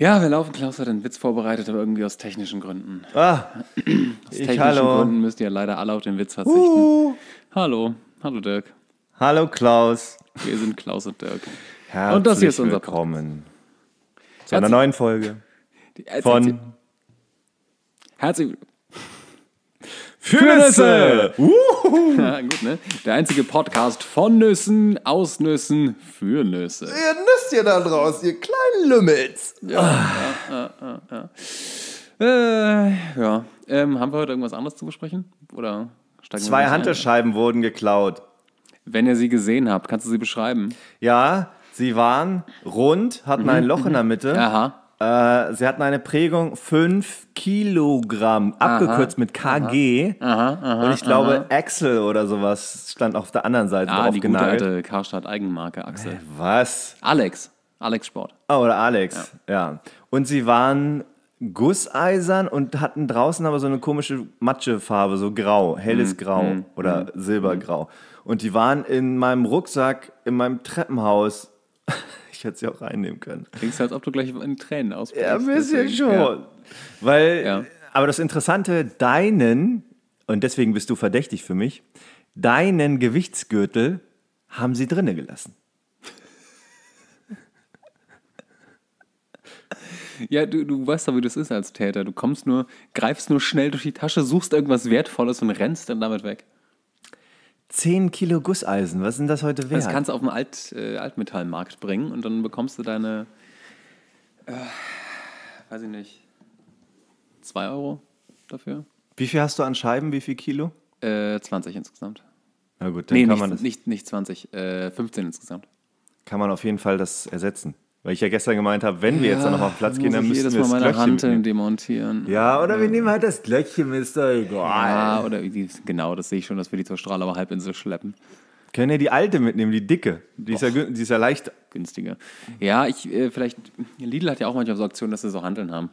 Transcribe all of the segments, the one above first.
Ja, wir laufen. Klaus hat einen Witz vorbereitet, aber irgendwie aus technischen Gründen. Ah, aus technischen ich, hallo. Gründen müsst ihr leider alle auf den Witz verzichten. Uh. Hallo, hallo Dirk. Hallo Klaus. Wir sind Klaus und Dirk. Herzlich und das hier ist unser Kommen zu einer neuen Folge äh, von Herzlich. Für Nüsse! Uhuhu. Ja, gut, ne? Der einzige Podcast von Nüssen, aus Nüssen, für Nüsse. Ihr nüsst Nüsschen da draus, ihr kleinen Lümmels. Ja, ah. ja, ja, ja. Äh, ja. Ähm, haben wir heute irgendwas anderes zu besprechen? Oder Zwei Handelscheiben wurden geklaut. Wenn ihr sie gesehen habt, kannst du sie beschreiben? Ja, sie waren rund, hatten mhm. ein Loch in der Mitte. Mhm, mhm. Aha. Äh, sie hatten eine Prägung 5 Kilogramm, abgekürzt aha, mit KG. Aha, aha, und ich glaube, Axel oder sowas stand auf der anderen Seite ah, drauf die genagelt. Gute alte Karstadt Eigenmarke Axel. Äh, was? Alex. Alex Sport. Oh, oder Alex, ja. ja. Und sie waren gusseisern und hatten draußen aber so eine komische Matschefarbe, so grau, helles mhm. Grau mhm. oder mhm. silbergrau. Hm. Und die waren in meinem Rucksack, in meinem Treppenhaus. Ich hätte sie auch reinnehmen können. Klingt du, als ob du gleich in Tränen ausbrichst. Ja, ein bisschen schon. Ja. Weil, ja. aber das Interessante, deinen, und deswegen bist du verdächtig für mich, deinen Gewichtsgürtel haben sie drinnen gelassen. Ja, du, du weißt doch, wie das ist als Täter. Du kommst nur, greifst nur schnell durch die Tasche, suchst irgendwas Wertvolles und rennst dann damit weg. 10 Kilo Gusseisen, was sind das heute wert? Das kannst du auf den Alt, äh, Altmetallmarkt bringen und dann bekommst du deine, äh, weiß ich nicht, 2 Euro dafür. Wie viel hast du an Scheiben, wie viel Kilo? Äh, 20 insgesamt. Na gut, dann nee, kann nicht, man das. Nicht, nicht 20, äh, 15 insgesamt. Kann man auf jeden Fall das ersetzen. Weil ich ja gestern gemeint habe, wenn wir ja, jetzt dann noch auf Platz gehen, dann müssen wir das meine Glöckchen mitnehmen. demontieren. Ja, oder ja. wir nehmen halt das Glöckchen, ist doch egal. Ja, oder genau, das sehe ich schon, dass wir die zur Strahler Halbinsel schleppen. Können ja die alte mitnehmen, die dicke. Die, Och, ist ja, die ist ja leicht günstiger. Ja, ich, äh, vielleicht, Lidl hat ja auch manchmal so Aktionen, dass sie so Handeln haben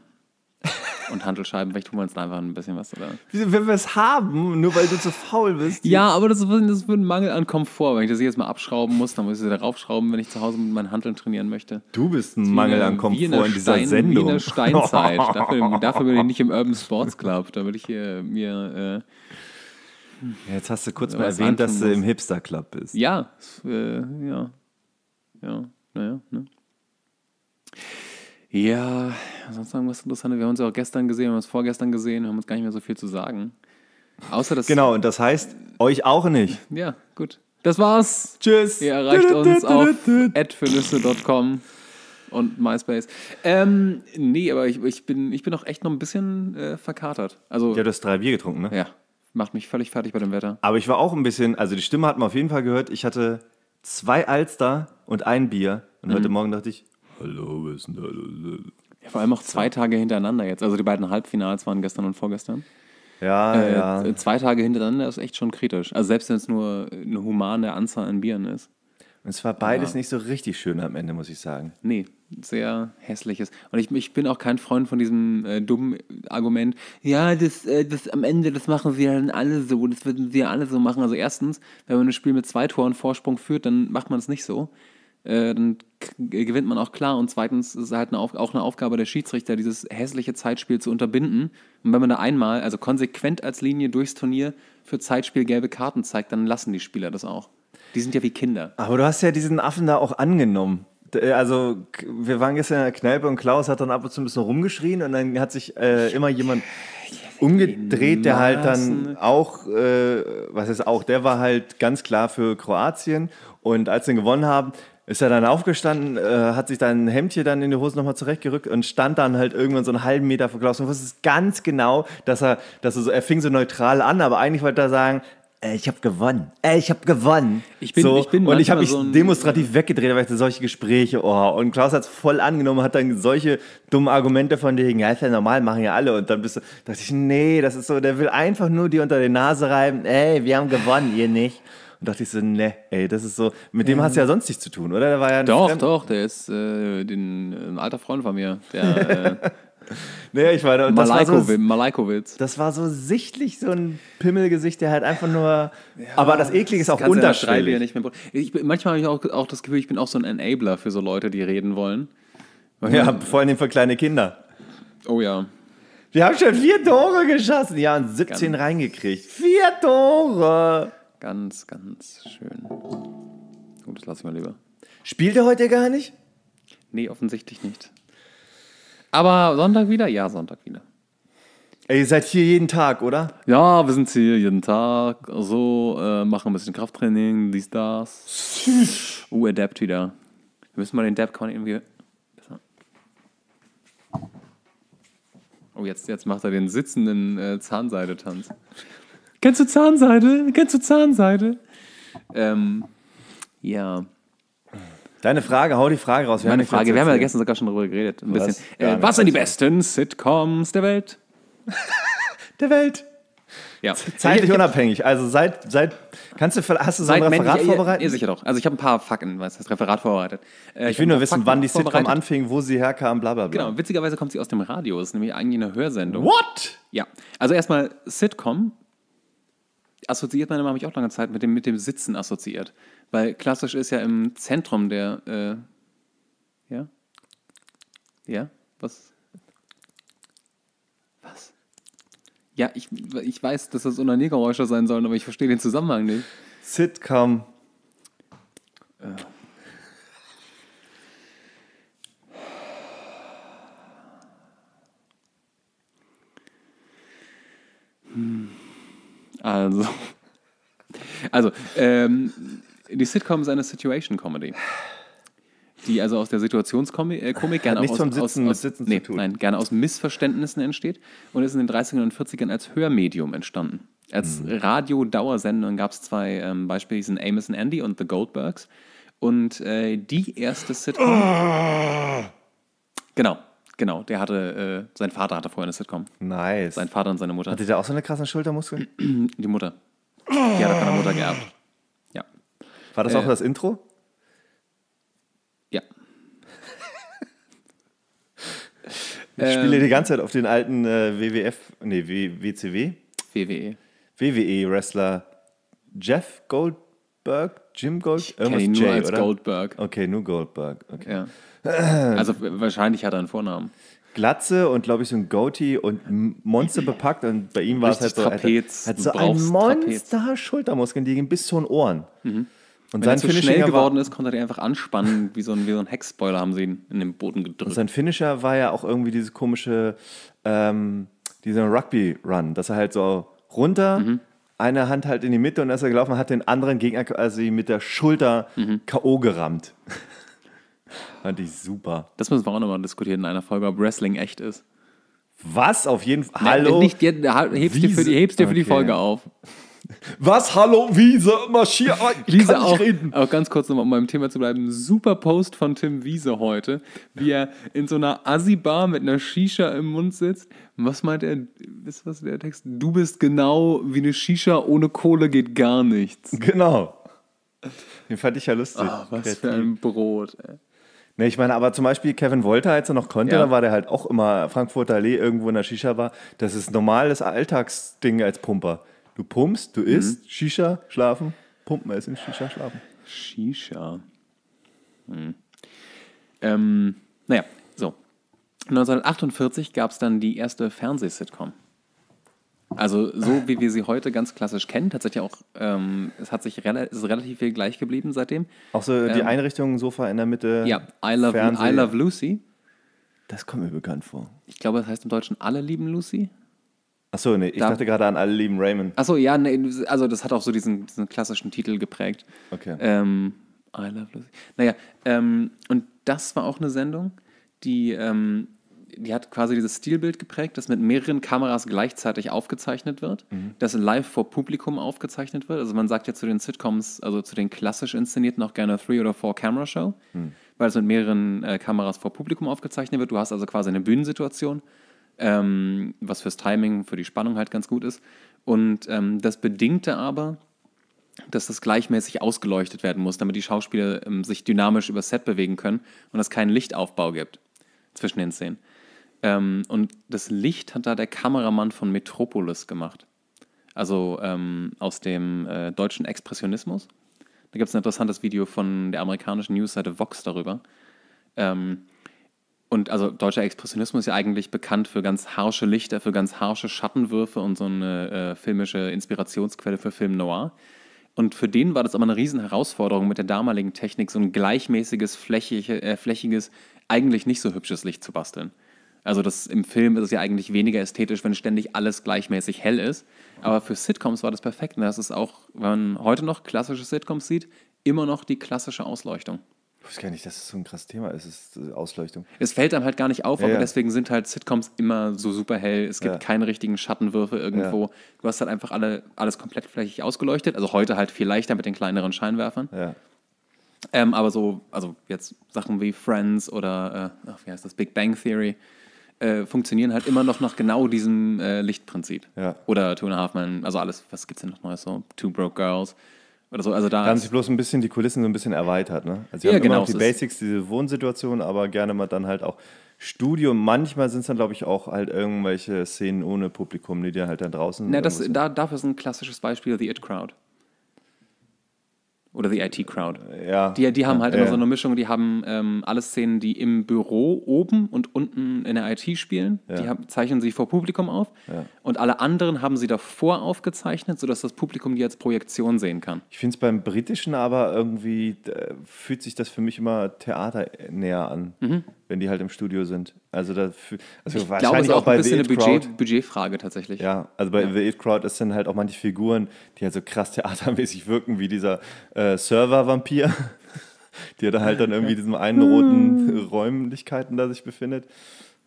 und Handelscheiben. Vielleicht tun wir uns da einfach ein bisschen was. Oder? Wenn wir es haben, nur weil du zu faul bist. Ja, aber das ist, das ist ein Mangel an Komfort. Wenn ich das jetzt mal abschrauben muss, dann muss ich es da raufschrauben, wenn ich zu Hause mit meinen Handeln trainieren möchte. Du bist ein Mangel an Komfort in, in, dieser Stein, Sendung. Wie in der Steinzeit. dafür, dafür, bin ich nicht im Urban Sports Club. Da würde ich hier mir... Äh, jetzt hast du kurz äh, mal erwähnt, dass du im Hipster Club bist. Ja, äh, ja. Ja, naja, ne? Ja sonst irgendwas Interessantes? Wir haben uns ja auch gestern gesehen, wir haben uns vorgestern gesehen, wir haben uns gar nicht mehr so viel zu sagen. Außer dass. Genau, und das heißt, euch auch nicht. Ja, gut. Das war's. Tschüss. Ihr erreicht uns auf adfürnüsse.com und MySpace. Ähm, nee, aber ich, ich, bin, ich bin auch echt noch ein bisschen äh, verkatert. Also, ja, du hast drei Bier getrunken, ne? Ja. Macht mich völlig fertig bei dem Wetter. Aber ich war auch ein bisschen, also die Stimme hat man auf jeden Fall gehört. Ich hatte zwei Alster und ein Bier. Und mhm. heute Morgen dachte ich, hallo, was ist denn da? Ja, vor allem auch zwei Tage hintereinander jetzt. Also die beiden Halbfinals waren gestern und vorgestern. Ja, äh, ja. Zwei Tage hintereinander ist echt schon kritisch. Also selbst wenn es nur eine humane Anzahl an Bieren ist. Und es war beides ja. nicht so richtig schön am Ende, muss ich sagen. Nee, sehr hässliches. Und ich, ich bin auch kein Freund von diesem äh, dummen Argument, ja, das, äh, das am Ende, das machen sie dann alle so, das würden sie ja alle so machen. Also erstens, wenn man ein Spiel mit zwei Toren Vorsprung führt, dann macht man es nicht so. Äh, dann gewinnt man auch klar. Und zweitens ist es halt eine auch eine Aufgabe der Schiedsrichter, dieses hässliche Zeitspiel zu unterbinden. Und wenn man da einmal, also konsequent als Linie durchs Turnier für Zeitspiel gelbe Karten zeigt, dann lassen die Spieler das auch. Die sind ja wie Kinder. Aber du hast ja diesen Affen da auch angenommen. Äh, also, wir waren gestern in der Kneipe und Klaus hat dann ab und zu ein bisschen rumgeschrien und dann hat sich äh, immer jemand umgedreht, der halt dann auch, äh, was ist auch, der war halt ganz klar für Kroatien und als sie gewonnen haben, ist er dann aufgestanden, äh, hat sich dann ein Hemdchen dann in die Hose nochmal zurechtgerückt und stand dann halt irgendwann so einen halben Meter vor Klaus und wusste es ganz genau, dass er, dass er so, er fing so neutral an, aber eigentlich wollte er sagen, äh, ich habe gewonnen, äh, ich habe gewonnen. Ich bin, so, ich bin und ich habe mich so demonstrativ weggedreht, weil ich solche Gespräche, oh, und Klaus hat es voll angenommen, hat dann solche dummen Argumente von dir, ja, ist ja normal, machen ja alle. Und dann bist du, dachte ich, nee, das ist so, der will einfach nur dir unter die Nase reiben, ey, wir haben gewonnen, ihr nicht. Und dachte ich so, ne, ey, das ist so, mit dem ähm. hast du ja ähm. sonst nichts zu tun, oder? Der war ja doch, Fremd doch, der ist äh, den, äh, ein alter Freund von mir. Der, äh, naja, ich meine, das war, so, Malaikowitz. das war so sichtlich so ein Pimmelgesicht, der halt einfach nur. Ja, aber das Eklige ist auch unterschreiblich. manchmal habe ich auch, auch das Gefühl, ich bin auch so ein Enabler für so Leute, die reden wollen. Weil ja, man, vor allem für kleine Kinder. Oh ja. Wir haben schon vier Tore geschossen. Ja, und 17 Ganz reingekriegt. Vier Tore! Ganz, ganz schön. Gut, das lasse ich mal lieber. Spielt er heute gar nicht? Nee, offensichtlich nicht. Aber Sonntag wieder? Ja, Sonntag wieder. Ey, ihr seid hier jeden Tag, oder? Ja, wir sind hier jeden Tag. So, äh, machen ein bisschen Krafttraining, dies, das. Uh, Adapt wieder. Wir müssen mal den Dab kann irgendwie. Besser. Oh, jetzt, jetzt macht er den sitzenden äh, Zahnseidetanz. Kennst du Zahnseide? Kennst du Zahnseide? Ähm, ja. Deine Frage, hau die Frage raus. Wir Meine Frage, wir haben ja gestern sogar schon darüber geredet. Ein was? bisschen. äh, was sind die also. besten Sitcoms der Welt? der Welt. Ja. Zeitlich unabhängig. Also seit, seit kannst du, hast du so ein Referat männlich, vorbereitet? Ja, sicher doch. Also ich habe ein paar Fakten, was das Referat vorbereitet. Äh, ich will nur wissen, Fakten wann die Sitcom anfing, wo sie herkam, bla bla bla. Genau, witzigerweise kommt sie aus dem Radio, ist nämlich eigentlich eine Hörsendung. What? Ja. Also erstmal Sitcom assoziiert meine Mama mich auch lange Zeit mit dem, mit dem Sitzen assoziiert. Weil klassisch ist ja im Zentrum der. Äh, ja? Ja? Was? Was? Ja, ich, ich weiß, dass das Unaniergeräusche sein sollen, aber ich verstehe den Zusammenhang nicht. Sitcom. Äh. Also, also ähm, die Sitcom ist eine Situation Comedy. Die also aus der Situationskomik äh, gerne auch aus, Sitzen, aus, aus, Sitzen nee, nein, gerne aus Missverständnissen entsteht und ist in den 30ern und 40ern als Hörmedium entstanden. Als mhm. Radio-Dauersendung gab es zwei ähm, Beispiele, die sind Amos und Andy und The Goldbergs. Und äh, die erste Sitcom. Oh. Genau, Genau, der hatte, äh, sein Vater hatte vorher eine Sitcom. Nice. Sein Vater und seine Mutter. Hatte der auch so eine krasse Schultermuskeln? Die Mutter. Die hat er von der Mutter geerbt. Ja. War das äh, auch das Intro? Ja. ich spiele ähm. die ganze Zeit auf den alten äh, WWF, nee, w WCW. WWE. WWE-Wrestler Jeff Goldberg, Jim Goldberg? ich irgendwas ihn nur Jay, als oder? Goldberg. Okay, nur Goldberg. Okay. Ja. Äh. Also wahrscheinlich hat er einen Vornamen. Glatze und glaube ich so ein Goatee und Monster bepackt und bei ihm war es halt so, Trapez, hat, so ein Monster Schultermuskeln, die gehen bis zu den Ohren. Mhm. Und Wenn er so Finisher schnell geworden ist, konnte er die einfach anspannen, wie so ein, wie so ein Heckspoiler haben sie ihn in den Boden gedrückt. Und sein Finisher war ja auch irgendwie diese komische, ähm, dieser Rugby-Run, dass er halt so runter, mhm. eine Hand halt in die Mitte und als er gelaufen hat, den anderen Gegner quasi mit der Schulter mhm. K.O. gerammt. Fand ich super. Das müssen wir auch nochmal diskutieren in einer Folge, ob Wrestling echt ist. Was? Auf jeden Fall. Hallo? Nicht, hebst dir für, die, dir für die Folge auf. Was? Hallo, Wiese, marschier. Ah, ich Wiese kann nicht reden. Auch ganz kurz nochmal, um beim Thema zu bleiben. Super Post von Tim Wiese heute, wie er in so einer Assi-Bar mit einer Shisha im Mund sitzt. Was meint er? Ist was der Text? Du bist genau wie eine Shisha, ohne Kohle geht gar nichts. Genau. Den fand ich ja lustig. Oh, was Kreativ. für ein Brot, ey. Nee, ich meine, aber zum Beispiel Kevin Wolter, als er noch konnte, ja. da war der halt auch immer Frankfurter Allee irgendwo in der Shisha war. Das ist normales Alltagsding als Pumper. Du pumpst, du isst, mhm. Shisha, schlafen, pumpen, essen, also Shisha, schlafen. Shisha. Hm. Ähm, naja, so. 1948 gab es dann die erste Fernsehsitcom. Also so wie wir sie heute ganz klassisch kennen, tatsächlich auch, ähm, es hat sich rela ist relativ viel gleich geblieben seitdem. Auch so die ähm, Einrichtung, Sofa in der Mitte. Ja, I love, I love Lucy. Das kommt mir bekannt vor. Ich glaube, das heißt im Deutschen alle lieben Lucy. Achso, nee, ich da, dachte gerade an alle lieben Raymond. Achso, ja, nee, also das hat auch so diesen, diesen klassischen Titel geprägt. Okay. Ähm, I love Lucy. Naja, ähm, und das war auch eine Sendung, die ähm, die hat quasi dieses Stilbild geprägt, das mit mehreren Kameras gleichzeitig aufgezeichnet wird, mhm. das live vor Publikum aufgezeichnet wird. Also man sagt ja zu den Sitcoms, also zu den klassisch inszenierten auch gerne Three- oder Four-Camera-Show, mhm. weil es mit mehreren äh, Kameras vor Publikum aufgezeichnet wird. Du hast also quasi eine Bühnensituation, ähm, was fürs Timing, für die Spannung halt ganz gut ist. Und ähm, das bedingte aber, dass das gleichmäßig ausgeleuchtet werden muss, damit die Schauspieler ähm, sich dynamisch übers Set bewegen können und es keinen Lichtaufbau gibt zwischen den Szenen. Ähm, und das Licht hat da der Kameramann von Metropolis gemacht. Also ähm, aus dem äh, deutschen Expressionismus. Da gibt es ein interessantes Video von der amerikanischen Newsseite Vox darüber. Ähm, und also deutscher Expressionismus ist ja eigentlich bekannt für ganz harsche Lichter, für ganz harsche Schattenwürfe und so eine äh, filmische Inspirationsquelle für Film Noir. Und für den war das aber eine Riesenherausforderung mit der damaligen Technik, so ein gleichmäßiges, flächige, äh, flächiges, eigentlich nicht so hübsches Licht zu basteln. Also das, im Film ist es ja eigentlich weniger ästhetisch, wenn ständig alles gleichmäßig hell ist. Aber für Sitcoms war das perfekt. Und das ist auch, wenn man heute noch klassische Sitcoms sieht, immer noch die klassische Ausleuchtung. Ich weiß gar nicht, dass es so ein krasses Thema ist, ist äh, Ausleuchtung. Es fällt einem halt gar nicht auf, ja, aber ja. deswegen sind halt Sitcoms immer so super hell. Es gibt ja. keine richtigen Schattenwürfe irgendwo. Du hast halt einfach alle, alles komplett flächig ausgeleuchtet. Also heute halt viel leichter mit den kleineren Scheinwerfern. Ähm, aber so, also jetzt Sachen wie Friends oder, äh, wie heißt das, Big Bang Theory, äh, funktionieren halt immer noch nach genau diesem äh, Lichtprinzip. Ja. Oder Two and a Half Men, also alles, was gibt es denn noch Neues so? Two Broke Girls oder so. Also da, haben sich bloß ein bisschen die Kulissen so ein bisschen erweitert. Ne? Also sie ja, haben genau, immer noch die Basics, diese Wohnsituation, aber gerne mal dann halt auch Studio. Manchmal sind es dann, glaube ich, auch halt irgendwelche Szenen ohne Publikum, die dir halt dann draußen Na, das, da, Dafür ist ein klassisches Beispiel The It Crowd. Oder die IT Crowd. Ja. Die, die haben halt ja. immer so eine Mischung, die haben ähm, alle Szenen, die im Büro oben und unten in der IT spielen. Ja. Die haben, zeichnen sie vor Publikum auf. Ja. Und alle anderen haben sie davor aufgezeichnet, sodass das Publikum die als Projektion sehen kann. Ich finde es beim Britischen aber irgendwie, äh, fühlt sich das für mich immer Theater näher an. Mhm wenn die halt im Studio sind. Also, dafür, also ich wahrscheinlich glaube, es auch, auch bei ein bisschen eine Budget, Budgetfrage tatsächlich. Ja, also bei ja. The It Crowd, das sind halt auch manche Figuren, die halt so krass theatermäßig wirken, wie dieser äh, Server-Vampir, der da halt dann irgendwie in diesem einen roten hm. Räumlichkeiten da sich befindet.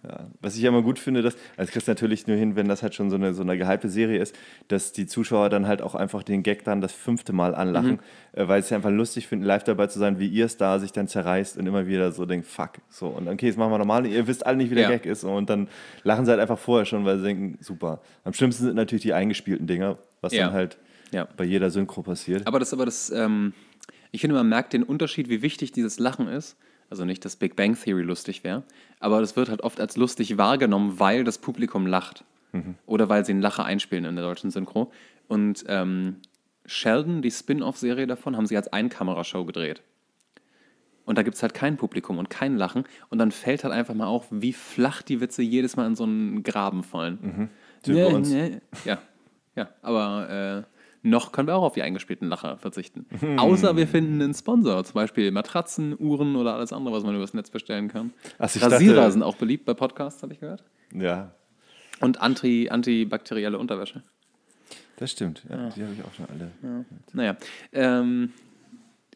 Ja, was ich immer gut finde, dass, also das kriegst natürlich nur hin, wenn das halt schon so eine, so eine gehypte Serie ist, dass die Zuschauer dann halt auch einfach den Gag dann das fünfte Mal anlachen, mhm. Äh, weil es ja einfach lustig finden, live dabei zu sein, wie ihr es da sich dann zerreißt und immer wieder so denkt, fuck, so und okay, jetzt machen wir normal, ihr wisst alle nicht, wie der ja. Gag ist und dann lachen sie halt einfach vorher schon, weil sie denken, super. Am schlimmsten sind natürlich die eingespielten Dinger, was ja. dann halt bei jeder Synchro passiert. Aber das aber das, ähm, ich finde, man merkt den Unterschied, wie wichtig dieses Lachen ist also nicht, dass Big Bang Theory lustig wäre, aber das wird halt oft als lustig wahrgenommen, weil das Publikum lacht. Mhm. Oder weil sie einen Lacher einspielen in der deutschen Synchro. Und ähm, Sheldon, die Spin-off-Serie davon, haben sie als Einkamerashow gedreht. Und da gibt es halt kein Publikum und kein Lachen. Und dann fällt halt einfach mal auf, wie flach die Witze jedes Mal in so einen Graben fallen. Mhm. Typ nee, nee. Ja, ja, aber äh, noch können wir auch auf die eingespielten Lacher verzichten. Hm. Außer wir finden einen Sponsor, zum Beispiel Matratzen, Uhren oder alles andere, was man übers Netz bestellen kann. Also Rasierer dachte, sind auch beliebt bei Podcasts, habe ich gehört. Ja. Und anti, antibakterielle Unterwäsche. Das stimmt, ja, ja. die habe ich auch schon alle. Ja. Naja, ähm,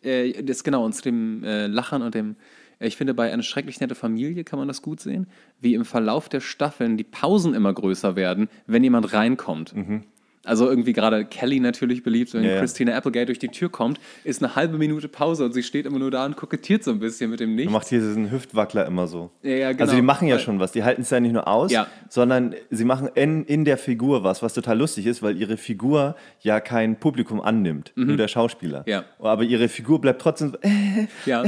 äh, das genau, und zu dem äh, Lachen und dem, äh, ich finde, bei einer schrecklich nette Familie kann man das gut sehen, wie im Verlauf der Staffeln die Pausen immer größer werden, wenn jemand reinkommt. Mhm. Also irgendwie gerade Kelly natürlich beliebt, wenn ja, Christina Applegate durch die Tür kommt, ist eine halbe Minute Pause und sie steht immer nur da und kokettiert so ein bisschen mit dem Nichts. Macht hier diesen Hüftwackler immer so. Ja, ja, also genau. Also die machen ja schon was, die halten es ja nicht nur aus, ja. sondern sie machen in, in der Figur was, was total lustig ist, weil ihre Figur ja kein Publikum annimmt, mhm. nur der Schauspieler. Ja. Aber ihre Figur bleibt trotzdem so, äh, ja.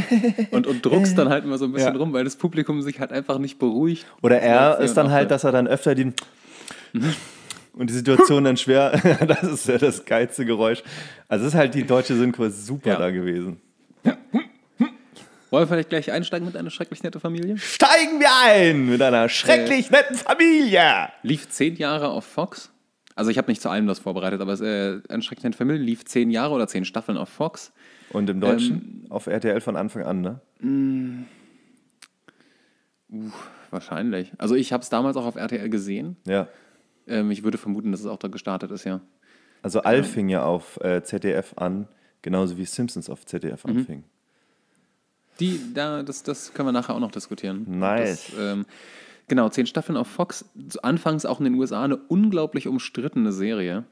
und, und druckst dann halt immer so ein bisschen ja. rum, weil das Publikum sich halt einfach nicht beruhigt. Oder er ist dann halt, ne? dass er dann öfter den und die Situation dann schwer. das ist ja das geilste Geräusch. Also ist halt die deutsche Synchro super ja. da gewesen. Wollen wir vielleicht gleich einsteigen mit einer schrecklich netten Familie? Steigen wir ein mit einer äh. schrecklich äh, netten Familie! Lief zehn Jahre auf Fox. Also ich habe nicht zu allem das vorbereitet, aber es, äh, eine schrecklich nette Familie lief zehn Jahre oder zehn Staffeln auf Fox. Und im Deutschen ähm, auf RTL von Anfang an, ne? Mh, mm. uh, wahrscheinlich. Also ich habe es damals auch auf RTL gesehen. Ja. Ähm, ich würde vermuten, dass es auch da gestartet ist, ja. Also ähm. All fing ja auf äh, ZDF an, genauso wie Simpsons auf ZDF mhm. anfing. Die, da, das, das können wir nachher auch noch diskutieren. Nice. Das, ähm, genau, zehn Staffeln auf Fox, anfangs auch in den USA eine unglaublich umstrittene Serie.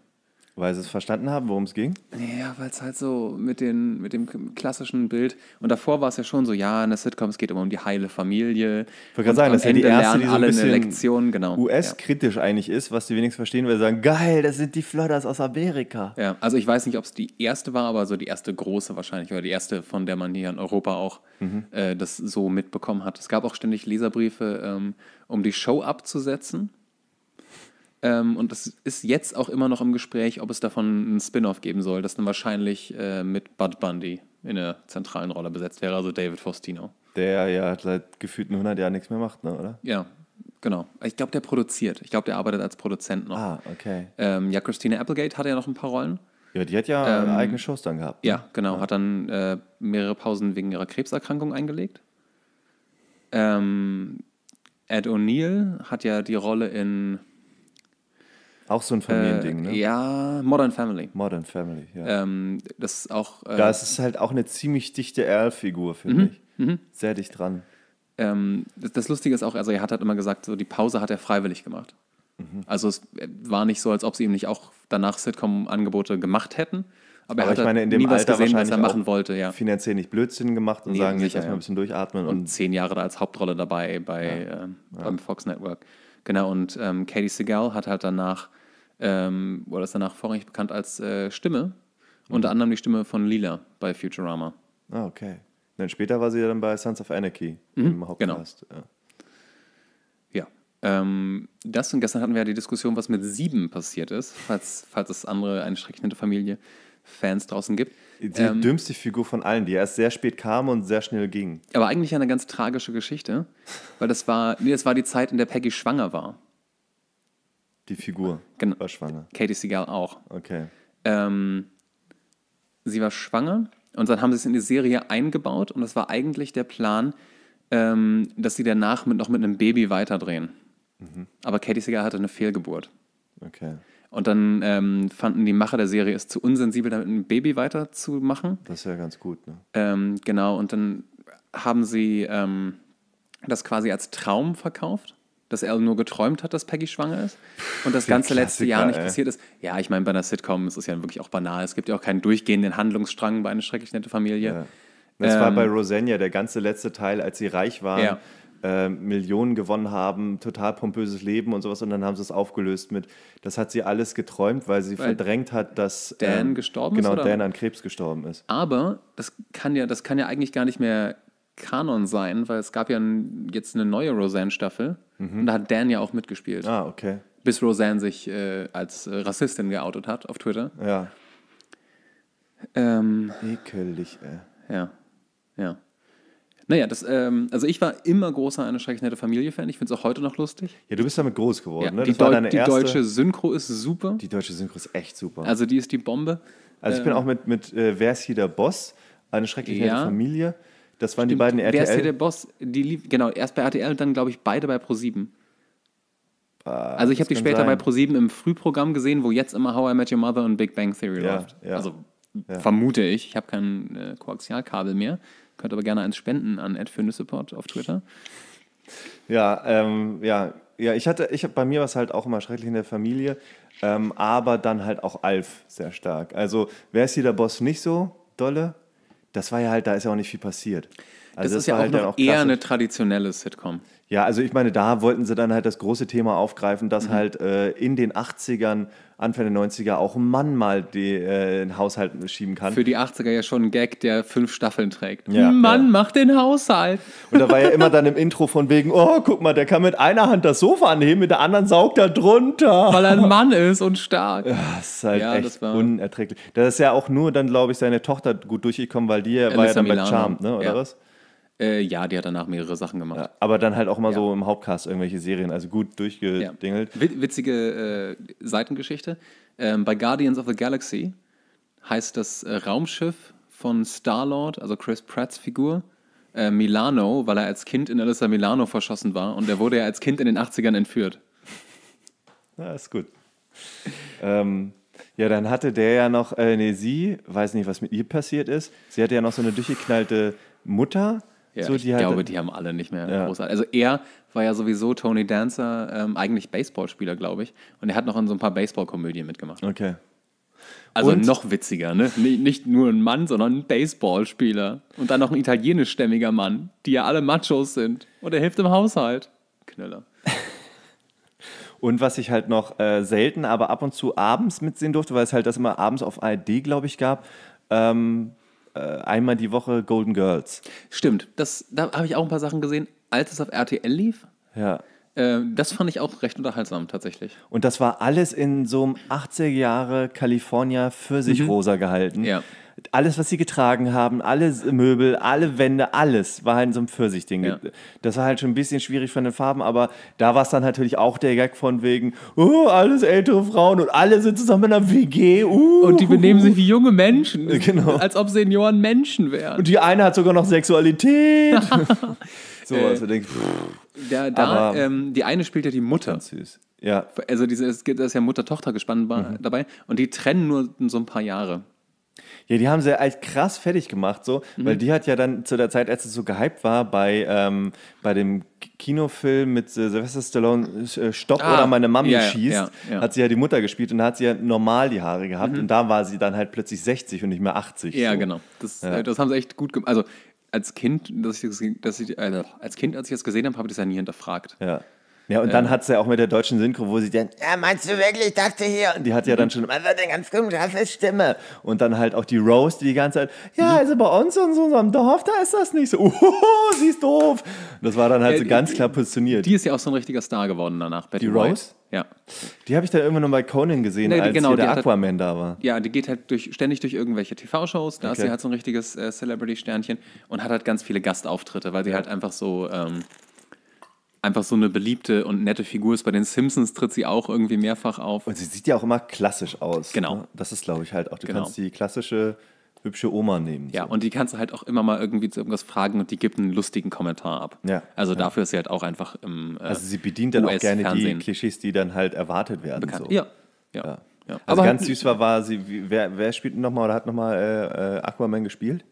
Weil sie es verstanden haben, worum es ging? Ja, weil es halt so mit, den, mit dem klassischen Bild. Und davor war es ja schon so, ja, in der Sitcom, es geht immer um die heile Familie. Ich wollte gerade sagen, das ist ja die erste, die so alle ein bisschen Lektion, genau. US-kritisch ja. eigentlich ist, was die wenigstens verstehen, weil sie sagen, geil, das sind die Flodders aus Amerika. Ja, also ich weiß nicht, ob es die erste war, aber so die erste große wahrscheinlich, oder die erste, von der man hier in Europa auch mhm. äh, das so mitbekommen hat. Es gab auch ständig Leserbriefe, ähm, um die Show abzusetzen. Ähm, und das ist jetzt auch immer noch im Gespräch, ob es davon einen Spin-off geben soll, das dann wahrscheinlich äh, mit Bud Bundy in der zentralen Rolle besetzt wäre, also David Faustino. Der ja seit gefühlten 100 Jahren nichts mehr macht, ne, oder? Ja, Genau. Ich glaube, der produziert. Ich glaube, der arbeitet als Produzent noch. Ah, okay. Ähm, ja, Christina Applegate hatte ja noch ein paar Rollen. Ja, die hat ja ähm, eigene Shows dann gehabt. Ne? Ja, genau. Ja. Hat dann äh, mehrere Pausen wegen ihrer Krebserkrankung eingelegt. Ähm, Ed O'Neill hat ja die Rolle in auch so ein Familiending, ne? äh, ne? Ja, Modern Family. Modern Family, ja. Ähm, das ist auch. Äh, ja, es ist halt auch eine ziemlich dichte Erl-Figur, finde mhm, ich. Mhm. Sehr dicht dran. Ähm, das, das, Lustige ist auch, also er hat halt immer gesagt, so die Pause hat er freiwillig gemacht. Mhm. Also es äh, war nicht so, als ob sie ihm nicht auch danach Sitcom-Angebote gemacht hätten. Aber, er hat ich halt meine, Alter gesehen, was er machen wollte. Ja. Finanziell nicht Blödsinn gemacht und nee, sagen, sicher, jetzt erstmal ja. ein bisschen durchatmen. Und, und, zehn Jahre da als Hauptrolle dabei bei, ja. Äh, beim Fox Network. Genau, und ähm, Katie Segal hat halt danach, ähm, oder ist danach vorrangig bekannt als äh, Stimme, mhm. unter anderem die Stimme von Lila bei Futurama. Ah, okay. Und dann später war sie ja dann bei Sons of Anarchy mhm. im Hauptcast. Genau. Ja. Ähm, das und gestern hatten wir ja die Diskussion, was mit sieben passiert ist, falls, falls es andere, eine schreckliche Familie, Fans draußen gibt. Die ähm, dümmste Figur von allen, die erst sehr spät kam und sehr schnell ging. Aber eigentlich eine ganz tragische Geschichte, weil das war, nee, das war die Zeit, in der Peggy schwanger war. Die Figur genau. war schwanger. Katie Seagal auch. Okay. Ähm, sie war schwanger und dann haben sie es in die Serie eingebaut und das war eigentlich der Plan, ähm, dass sie danach mit, noch mit einem Baby weiterdrehen. Mhm. Aber Katie Seagal hatte eine Fehlgeburt. Okay. Und dann ähm, fanden die Macher der Serie es zu unsensibel, damit ein Baby weiterzumachen. Das ist ja ganz gut, ne? Ähm, genau, und dann haben sie ähm, das quasi als Traum verkauft, dass er nur geträumt hat, dass Peggy schwanger ist und das ganze letzte Jahr nicht ey. passiert ist. Ja, ich meine, bei einer Sitcom ist es ja wirklich auch banal. Es gibt ja auch keinen durchgehenden Handlungsstrang bei einer schrecklich nette Familie. Ja. Das ähm, war bei Rosenia der ganze letzte Teil, als sie reich waren. Ja. Äh, Millionen gewonnen haben, total pompöses Leben und sowas. Und dann haben sie es aufgelöst mit, das hat sie alles geträumt, weil sie weil verdrängt hat, dass Dan ähm, gestorben genau, ist. Genau, Dan an Krebs gestorben ist. Aber das kann ja, das kann ja eigentlich gar nicht mehr Kanon sein, weil es gab ja ein, jetzt eine neue Roseanne-Staffel mhm. und da hat Dan ja auch mitgespielt. Ah, okay. Bis Roseanne sich äh, als äh, Rassistin geoutet hat auf Twitter. Ja. Ähm, Ekelig, ey. Ja. Ja. Naja, das, ähm, also ich war immer großer eine schrecklich nette Familie-Fan. Ich finde es auch heute noch lustig. Ja, du bist damit groß geworden, ja, ne? Das die war Deu deine die erste... deutsche Synchro ist super. Die deutsche Synchro ist echt super. Also die ist die Bombe. Also ich ähm, bin auch mit, mit äh, Wer ist hier der Boss? Eine schrecklich nette ja. Familie. Das waren Stimmt. die beiden RTL. Wer ist hier der Boss? Die lief, genau, erst bei RTL und dann, glaube ich, beide bei ProSieben. Ah, also ich habe die später sein. bei ProSieben im Frühprogramm gesehen, wo jetzt immer How I Met Your Mother und Big Bang Theory ja, läuft. Ja. Also vermute ich. Ich habe kein äh, Koaxialkabel mehr. Könnt aber gerne eins spenden an Ed für Nüssepod auf Twitter. Ja, ähm, ja, ja, ich hatte, ich bei mir war es halt auch immer schrecklich in der Familie, ähm, aber dann halt auch Alf sehr stark. Also wer ist hier der Boss nicht so dolle? Das war ja halt, da ist ja auch nicht viel passiert. Also das, das ist ja auch, halt noch auch eher eine traditionelle Sitcom. Ja, also ich meine, da wollten sie dann halt das große Thema aufgreifen, dass mhm. halt äh, in den 80ern Anfang der 90er auch ein Mann mal die, äh, den Haushalt schieben kann. Für die 80er ja schon ein Gag, der fünf Staffeln trägt. Ja, Mann ja. macht den Haushalt. Und da war ja immer dann im Intro von wegen, oh, guck mal, der kann mit einer Hand das Sofa anheben, mit der anderen saugt er drunter. Weil er ein Mann ist und stark. Ja, das ist halt ja, echt das war... unerträglich. Da ist ja auch nur dann, glaube ich, seine Tochter gut durchgekommen, weil die Elisa war ja dann Milano. bei Charmed, ne, oder was? Äh, ja, die hat danach mehrere Sachen gemacht. Ja, aber dann halt auch mal ja. so im Hauptcast irgendwelche Serien, also gut durchgedingelt. Ja. Witzige äh, Seitengeschichte. Ähm, bei Guardians of the Galaxy heißt das äh, Raumschiff von Star-Lord, also Chris Pratts Figur, äh, Milano, weil er als Kind in Alyssa Milano verschossen war und er wurde ja als Kind in den 80ern entführt. Ja, ist gut. ähm, ja, dann hatte der ja noch, äh, nee, sie, weiß nicht, was mit ihr passiert ist. Sie hatte ja noch so eine durchgeknallte Mutter, ja, so, ich halt glaube, die haben alle nicht mehr ja. großartig. Also er war ja sowieso Tony Dancer, ähm, eigentlich Baseballspieler, glaube ich. Und er hat noch in so ein paar Baseballkomödien mitgemacht. Okay. Also und? noch witziger, ne? Nicht nur ein Mann, sondern ein Baseballspieler. Und dann noch ein italienischstämmiger Mann, die ja alle Machos sind. Und er hilft im Haushalt. Knüller. Und was ich halt noch äh, selten, aber ab und zu abends mitsehen durfte, weil es halt das immer abends auf ARD, glaube ich, gab, ähm, äh, einmal die Woche Golden Girls. Stimmt, das, da habe ich auch ein paar Sachen gesehen, als es auf RTL lief. Ja. Äh, das fand ich auch recht unterhaltsam tatsächlich. Und das war alles in so einem 80er Jahre California für sich mhm. rosa gehalten. Ja alles, was sie getragen haben, alle Möbel, alle Wände, alles war halt in so einem Pfirsichding. Ja. Das war halt schon ein bisschen schwierig von den Farben, aber da war es dann natürlich auch der Gag von wegen, oh, alles ältere Frauen und alle sind zusammen in einer WG. Uh, und die benehmen sich uh, uh. wie junge Menschen. Genau. Als ob Senioren Menschen wären. Und die eine hat sogar noch Sexualität. so, also äh, also denkst da, da ähm, die eine spielt ja die Mutter. Süß. Ja. Also diese, es gibt, da ist ja Mutter-Tochter gespannt mhm. dabei und die trennen nur so ein paar Jahre. Ja, die haben sie halt krass fertig gemacht, so, mhm. weil die hat ja dann zu der Zeit, als es so gehypt war, bei, ähm, bei dem Kinofilm mit äh, Sylvester Stallone äh, Stopp ah, oder meine Mami ja, schießt, ja, ja. hat sie ja die Mutter gespielt und da hat sie ja normal die Haare gehabt mhm. und da war sie dann halt plötzlich 60 und nicht mehr 80. Ja, so. genau. Das, äh, das haben sie echt gut gemacht. Also als Kind, dass ich, das, dass ich, also als Kind, als ich das gesehen habe, habe ich das ja nie hinterfragt. Ja. Ja, und dann ähm. hat es ja auch mit der deutschen Synchro, wo sie dann, ja, meinst du wirklich, ich dachte hier? Und die hat ja dann schon, was war denn ganz komisch, hast eine Stimme. Und dann halt auch die Rose, die die ganze Zeit, ja, mhm. also bei uns und so unserem Dorf, da ist das nicht so, oh, sie ist doof. das war dann halt äh, so ganz klar positioniert. Die ist ja auch so ein richtiger Star geworden danach, Betty Die Rose? Ja. Die habe ich dann irgendwann noch bei Conan gesehen, nee, die, als genau, der halt Aquaman hat, da war. Ja, die geht halt durch, ständig durch irgendwelche TV-Shows. Da okay. ist sie halt so ein richtiges äh, Celebrity-Sternchen und hat halt ganz viele Gastauftritte, weil sie halt einfach so ähm, einfach so eine beliebte und nette Figur ist. Bei den Simpsons tritt sie auch irgendwie mehrfach auf. Und sie sieht ja auch immer klassisch aus. Genau. Ne? Das ist, glaube ich, halt auch. Du genau. kannst die klassische hübsche Oma nehmen. Ja, so. und die kannst du halt auch immer mal irgendwie zu irgendwas fragen und die gibt einen lustigen Kommentar ab. Ja. Also ja. dafür ist sie halt auch einfach im. Äh, also sie bedient dann auch gerne die Klischees, die dann halt erwartet werden. So. Ja. ja. ja. Also Aber ganz süß war, war sie, wer, wer spielt nochmal oder hat nochmal äh, äh, Aquaman gespielt?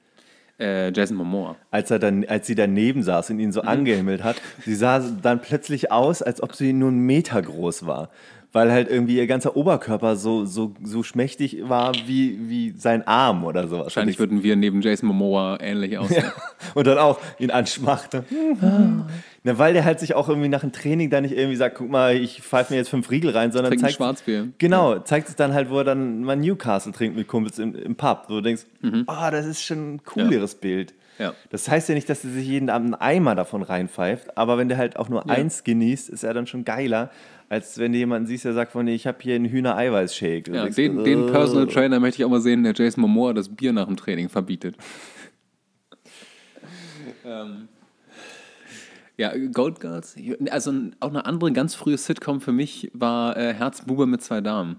äh, Jason Momoa. Als, er dann, als sie daneben saß und ihn so mhm. angehimmelt hat, sie sah dann plötzlich aus, als ob sie nur einen Meter groß war weil halt irgendwie ihr ganzer Oberkörper so, so, so schmächtig war wie, wie sein Arm oder so. Wahrscheinlich würden wir neben Jason Momoa ähnlich aussehen. Ja. Und dann auch ihn anschmachte. Na, weil der halt sich auch irgendwie nach dem Training da nicht irgendwie sagt, guck mal, ich pfeife mir jetzt fünf Riegel rein, sondern Trinken zeigt Schwarzbier. Genau, zeigt es dann halt, wo er dann mal Newcastle trinkt mit Kumpels im, im Pub. Wo du denkst, mhm. oh, das ist schon ein cooleres ja. Bild. Ja. Das heißt ja nicht, dass er sich jeden Abend einen Eimer davon reinpfeift, aber wenn der halt auch nur ja. eins genießt, ist er dann schon geiler, als wenn du jemanden siehst, der sagt von, ich habe hier einen Hühnereiweißshake. Ja, denkst, den, oh. Personal Trainer möchte ich auch mal sehen, der Jason Momoa das Bier nach dem Training verbietet. ähm. Ja, Gold Girls. Also auch eine andere ganz frühe Sitcom für mich war äh, Herzbube mit zwei Damen.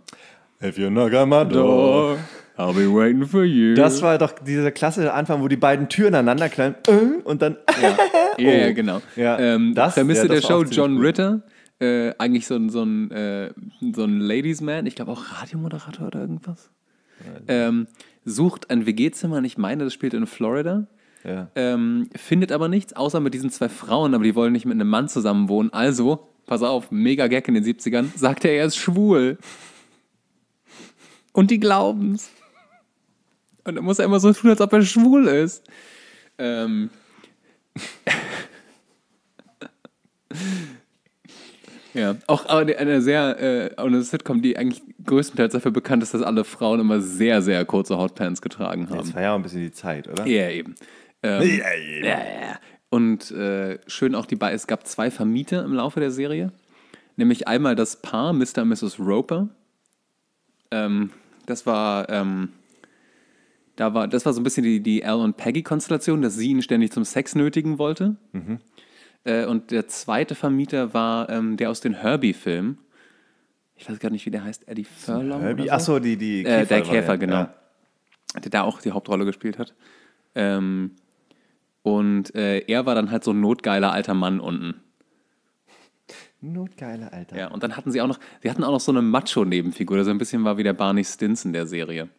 If you knock on my door, I'll be waiting for you. Das war doch dieser klassische Anfang, wo die beiden Türen aneinander knallen äh, und dann. Ja, yeah, genau. Oh. Ja, ähm, das, Prämisse ja, das der Show: John Ritter äh, eigentlich so ein, so ein, äh, so ein Ladies ich glaube auch Radiomoderator oder irgendwas, ähm, sucht ein WG-Zimmer und ich meine, das spielt in Florida. Ja. Ähm, findet aber nichts, außer mit diesen zwei Frauen, aber die wollen nicht mit einem Mann zusammen wohnen. Also, pass auf, mega Gag in den 70ern, sagt er, er ist schwul. Und die glauben es. Und dann muss er immer so tun, als ob er schwul ist. Ähm. Ja, auch eine sehr, äh, eine Sitcom, die eigentlich größtenteils dafür bekannt ist, dass alle Frauen immer sehr, sehr kurze Hotpants getragen haben. Das war ja auch ein bisschen die Zeit, oder? Ja, eben. Ähm, ja, eben. Ja, ja. Und äh, schön auch die beiden, es gab zwei Vermieter im Laufe der Serie, nämlich einmal das Paar Mr. und Mrs. Roper. Ähm, das war, ähm, da war, das war so ein bisschen die, die Al und Peggy-Konstellation, dass sie ihn ständig zum Sex nötigen wollte. Mhm. Äh, und der zweite Vermieter war ähm, der aus den Herbie-Filmen. Ich weiß gar nicht, wie der heißt. Eddie Furlong? Herbie? So? Achso, die, die äh, Käfer. Äh, der Käfer, genau. Ja. Der da auch die Hauptrolle gespielt hat. Ähm, und äh, er war dann halt so ein notgeiler alter Mann unten. Notgeiler alter Mann. Ja, und dann hatten sie auch noch, sie hatten auch noch so eine Macho-Nebenfigur, der so ein bisschen war wie der Barney Stinson der Serie.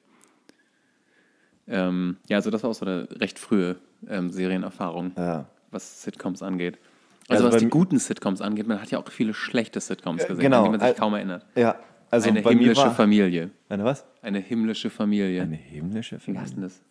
Ähm, ja, also das war auch so eine recht frühe ähm, Serienerfahrung, ja. was Sitcoms angeht. Also, also was die guten Sitcoms angeht, man hat ja auch viele schlechte Sitcoms gesehen, genau, an die man sich kaum erinnert. Ja, also eine himmlische Familie. Eine was? Eine himmlische Familie. Eine himmlische Familie. Wie heißt denn das?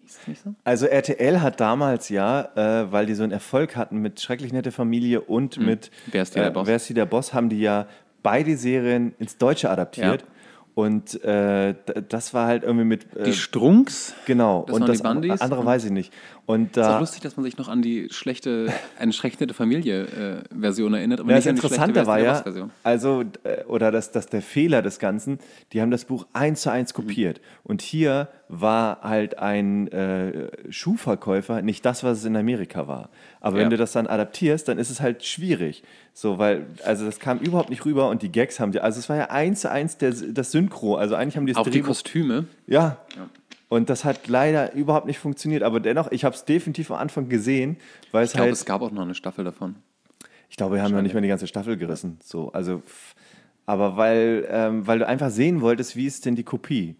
Hieß das nicht so? Also RTL hat damals ja, äh, weil die so einen Erfolg hatten mit Schrecklich nette Familie und mhm. mit Wer ist, hier äh, der Boss? Wer ist hier der Boss, haben die ja beide Serien ins Deutsche adaptiert. Ja. Und äh, das war halt irgendwie mit. Äh, die Strunks? Genau. Das und das andere hm. weiß ich nicht. Und, äh, ist auch lustig, dass man sich noch an die schlechte, eine schlechte Familie-Version äh, erinnert. Aber ja, das Interessante war ja, also, äh, oder dass das der Fehler des Ganzen, die haben das Buch eins zu eins kopiert. Mhm. Und hier war halt ein äh, Schuhverkäufer nicht das, was es in Amerika war. Aber ja. wenn du das dann adaptierst, dann ist es halt schwierig. So, weil, also das kam überhaupt nicht rüber und die Gags haben die, also es war ja eins zu eins der, das Synchro. Also eigentlich haben die es Auch die Kostüme. Ja. ja. Und das hat leider überhaupt nicht funktioniert. Aber dennoch, ich habe es definitiv am Anfang gesehen, weil es halt. ich glaube, es gab auch noch eine Staffel davon. Ich glaube, wir haben noch nicht mal die ganze Staffel gerissen. So, also, aber weil, ähm, weil du einfach sehen wolltest, wie ist denn die Kopie?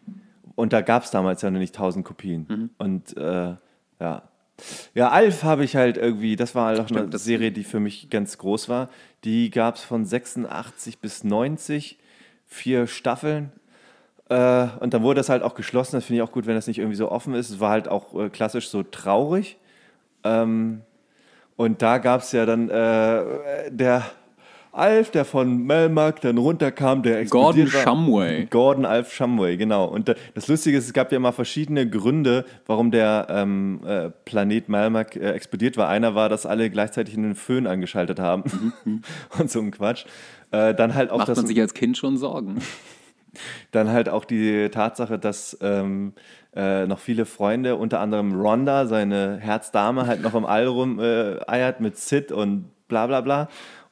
Und da gab es damals ja noch nicht 1000 Kopien. Mhm. Und äh, ja. Ja, Alf habe ich halt irgendwie, das war halt auch Stimmt, eine Serie, die für mich ganz groß war. Die gab es von 86 bis 90, vier Staffeln. Äh, und dann wurde das halt auch geschlossen. Das finde ich auch gut, wenn das nicht irgendwie so offen ist. Es war halt auch äh, klassisch so traurig. Ähm, und da gab es ja dann äh, der Alf, der von Melmark dann runterkam, der Expedierer. Gordon Shumway. Gordon Alf Shumway, genau. Und äh, das Lustige ist, es gab ja mal verschiedene Gründe, warum der ähm, äh, Planet Melmark äh, explodiert war. Einer war, dass alle gleichzeitig einen Föhn angeschaltet haben und so ein Quatsch. Äh, dann halt auch Macht das, man sich als Kind schon Sorgen. Dann halt auch die Tatsache, dass ähm, äh, noch viele Freunde, unter anderem Rhonda, seine Herzdame, halt noch im All rum äh, mit Sid und bla bla bla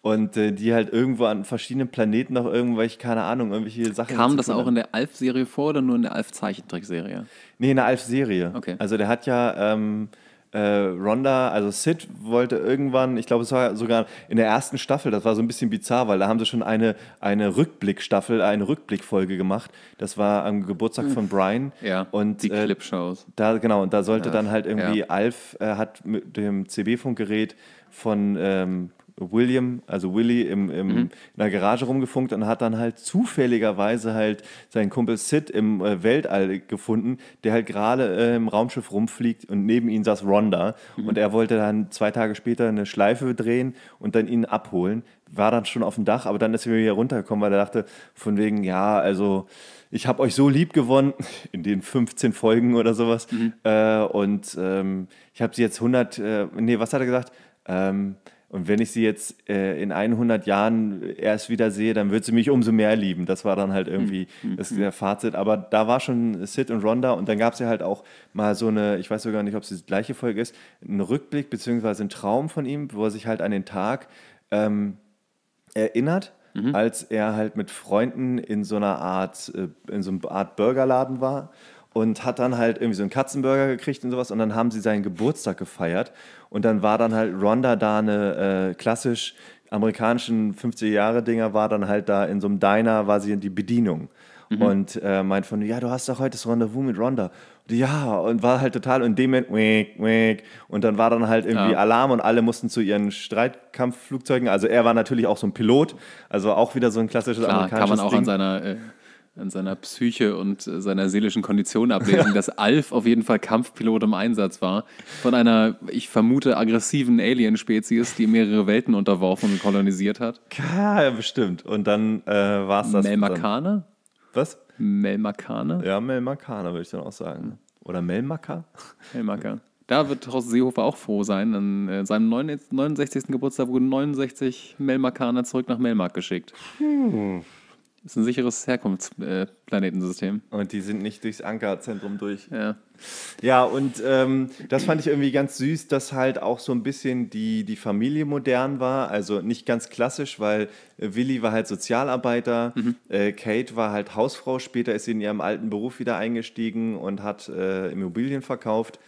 und äh, die halt irgendwo an verschiedenen Planeten noch irgendwelche, keine Ahnung, irgendwelche Sachen. Kam das auch in der Alf-Serie vor oder nur in der Alf-Zeichentrickserie? Nee, in der Alf-Serie. Okay. Also der hat ja ähm, äh, Rhonda, also Sid wollte irgendwann, ich glaube es war sogar in der ersten Staffel, das war so ein bisschen bizarr, weil da haben sie schon eine, eine Rückblickstaffel, eine Rückblickfolge gemacht. Das war am Geburtstag hm. von Brian. Ja, und, die äh, Clipshows. Da, genau, und da sollte ja. dann halt irgendwie, ja. Alf äh, hat mit dem CB-Funkgerät von... Ähm, William, also Willy, im, im, mhm. in der Garage rumgefunkt und hat dann halt zufälligerweise halt seinen Kumpel Sid im äh, Weltall gefunden, der halt gerade äh, im Raumschiff rumfliegt und neben ihm saß Rhonda. Mhm. Und er wollte dann zwei Tage später eine Schleife drehen und dann ihn abholen. War dann schon auf dem Dach, aber dann ist er wieder runtergekommen, weil er dachte, von wegen, ja, also ich habe euch so lieb gewonnen in den 15 Folgen oder sowas. Mhm. Äh, und ähm, ich habe sie jetzt 100, äh, nee, was hat er gesagt? Ähm, und wenn ich sie jetzt äh, in 100 Jahren erst wieder sehe, dann wird sie mich umso mehr lieben. Das war dann halt irgendwie mhm. das hm. der Fazit. Aber da war schon Sid und Rhonda und dann gab es ja halt auch mal so eine, ich weiß sogar nicht, ob es die gleiche Folge ist, einen Rückblick bzw. einen Traum von ihm, wo er sich halt an den Tag ähm, erinnert. Mhm. als er halt mit Freunden in so einer Art, äh, in so einer Art Burgerladen war und hat dann halt irgendwie so einen Katzenburger gekriegt und sowas und dann haben sie seinen Geburtstag gefeiert und dann war dann halt Ronda da eine äh, klassisch amerikanischen 50-Jahre-Dinger war dann halt da in so einem Diner, war sie in die Bedienung. Mhm. Und äh, meint von, ja, du hast doch heute das Rendezvous mit Ronda. Und, ja, und war halt total und dem wink, wink. Und dann war dann halt irgendwie ja. Alarm und alle mussten zu ihren Streitkampfflugzeugen. Also er war natürlich auch so ein Pilot, also auch wieder so ein klassisches Klar, amerikanisches kann man auch Ding. an seiner... Äh an seiner Psyche und äh, seiner seelischen Kondition ablesen, dass Alf auf jeden Fall Kampfpilot im Einsatz war. Von einer, ich vermute, aggressiven Alien-Spezies, die mehrere Welten unterworfen und kolonisiert hat. Ja, bestimmt. Und dann äh, war es das. Melmakane? Was? Melmakane? Ja, Melmakane würde ich dann auch sagen. Oder Melmaka? Melmaka. Da wird Horst Seehofer auch froh sein. An äh, seinem 69. Geburtstag wurden 69 Melmakaner zurück nach Melmark geschickt. Hm. Das ist ein sicheres Herkunftsplanetensystem. Und die sind nicht durchs Ankerzentrum durch. Ja. Ja, und ähm, das fand ich irgendwie ganz süß, dass halt auch so ein bisschen die, die Familie modern war. Also nicht ganz klassisch, weil äh, Willi war halt Sozialarbeiter, mhm. äh, Kate war halt Hausfrau, später ist sie in ihrem alten Beruf wieder eingestiegen und hat äh, Immobilien verkauft.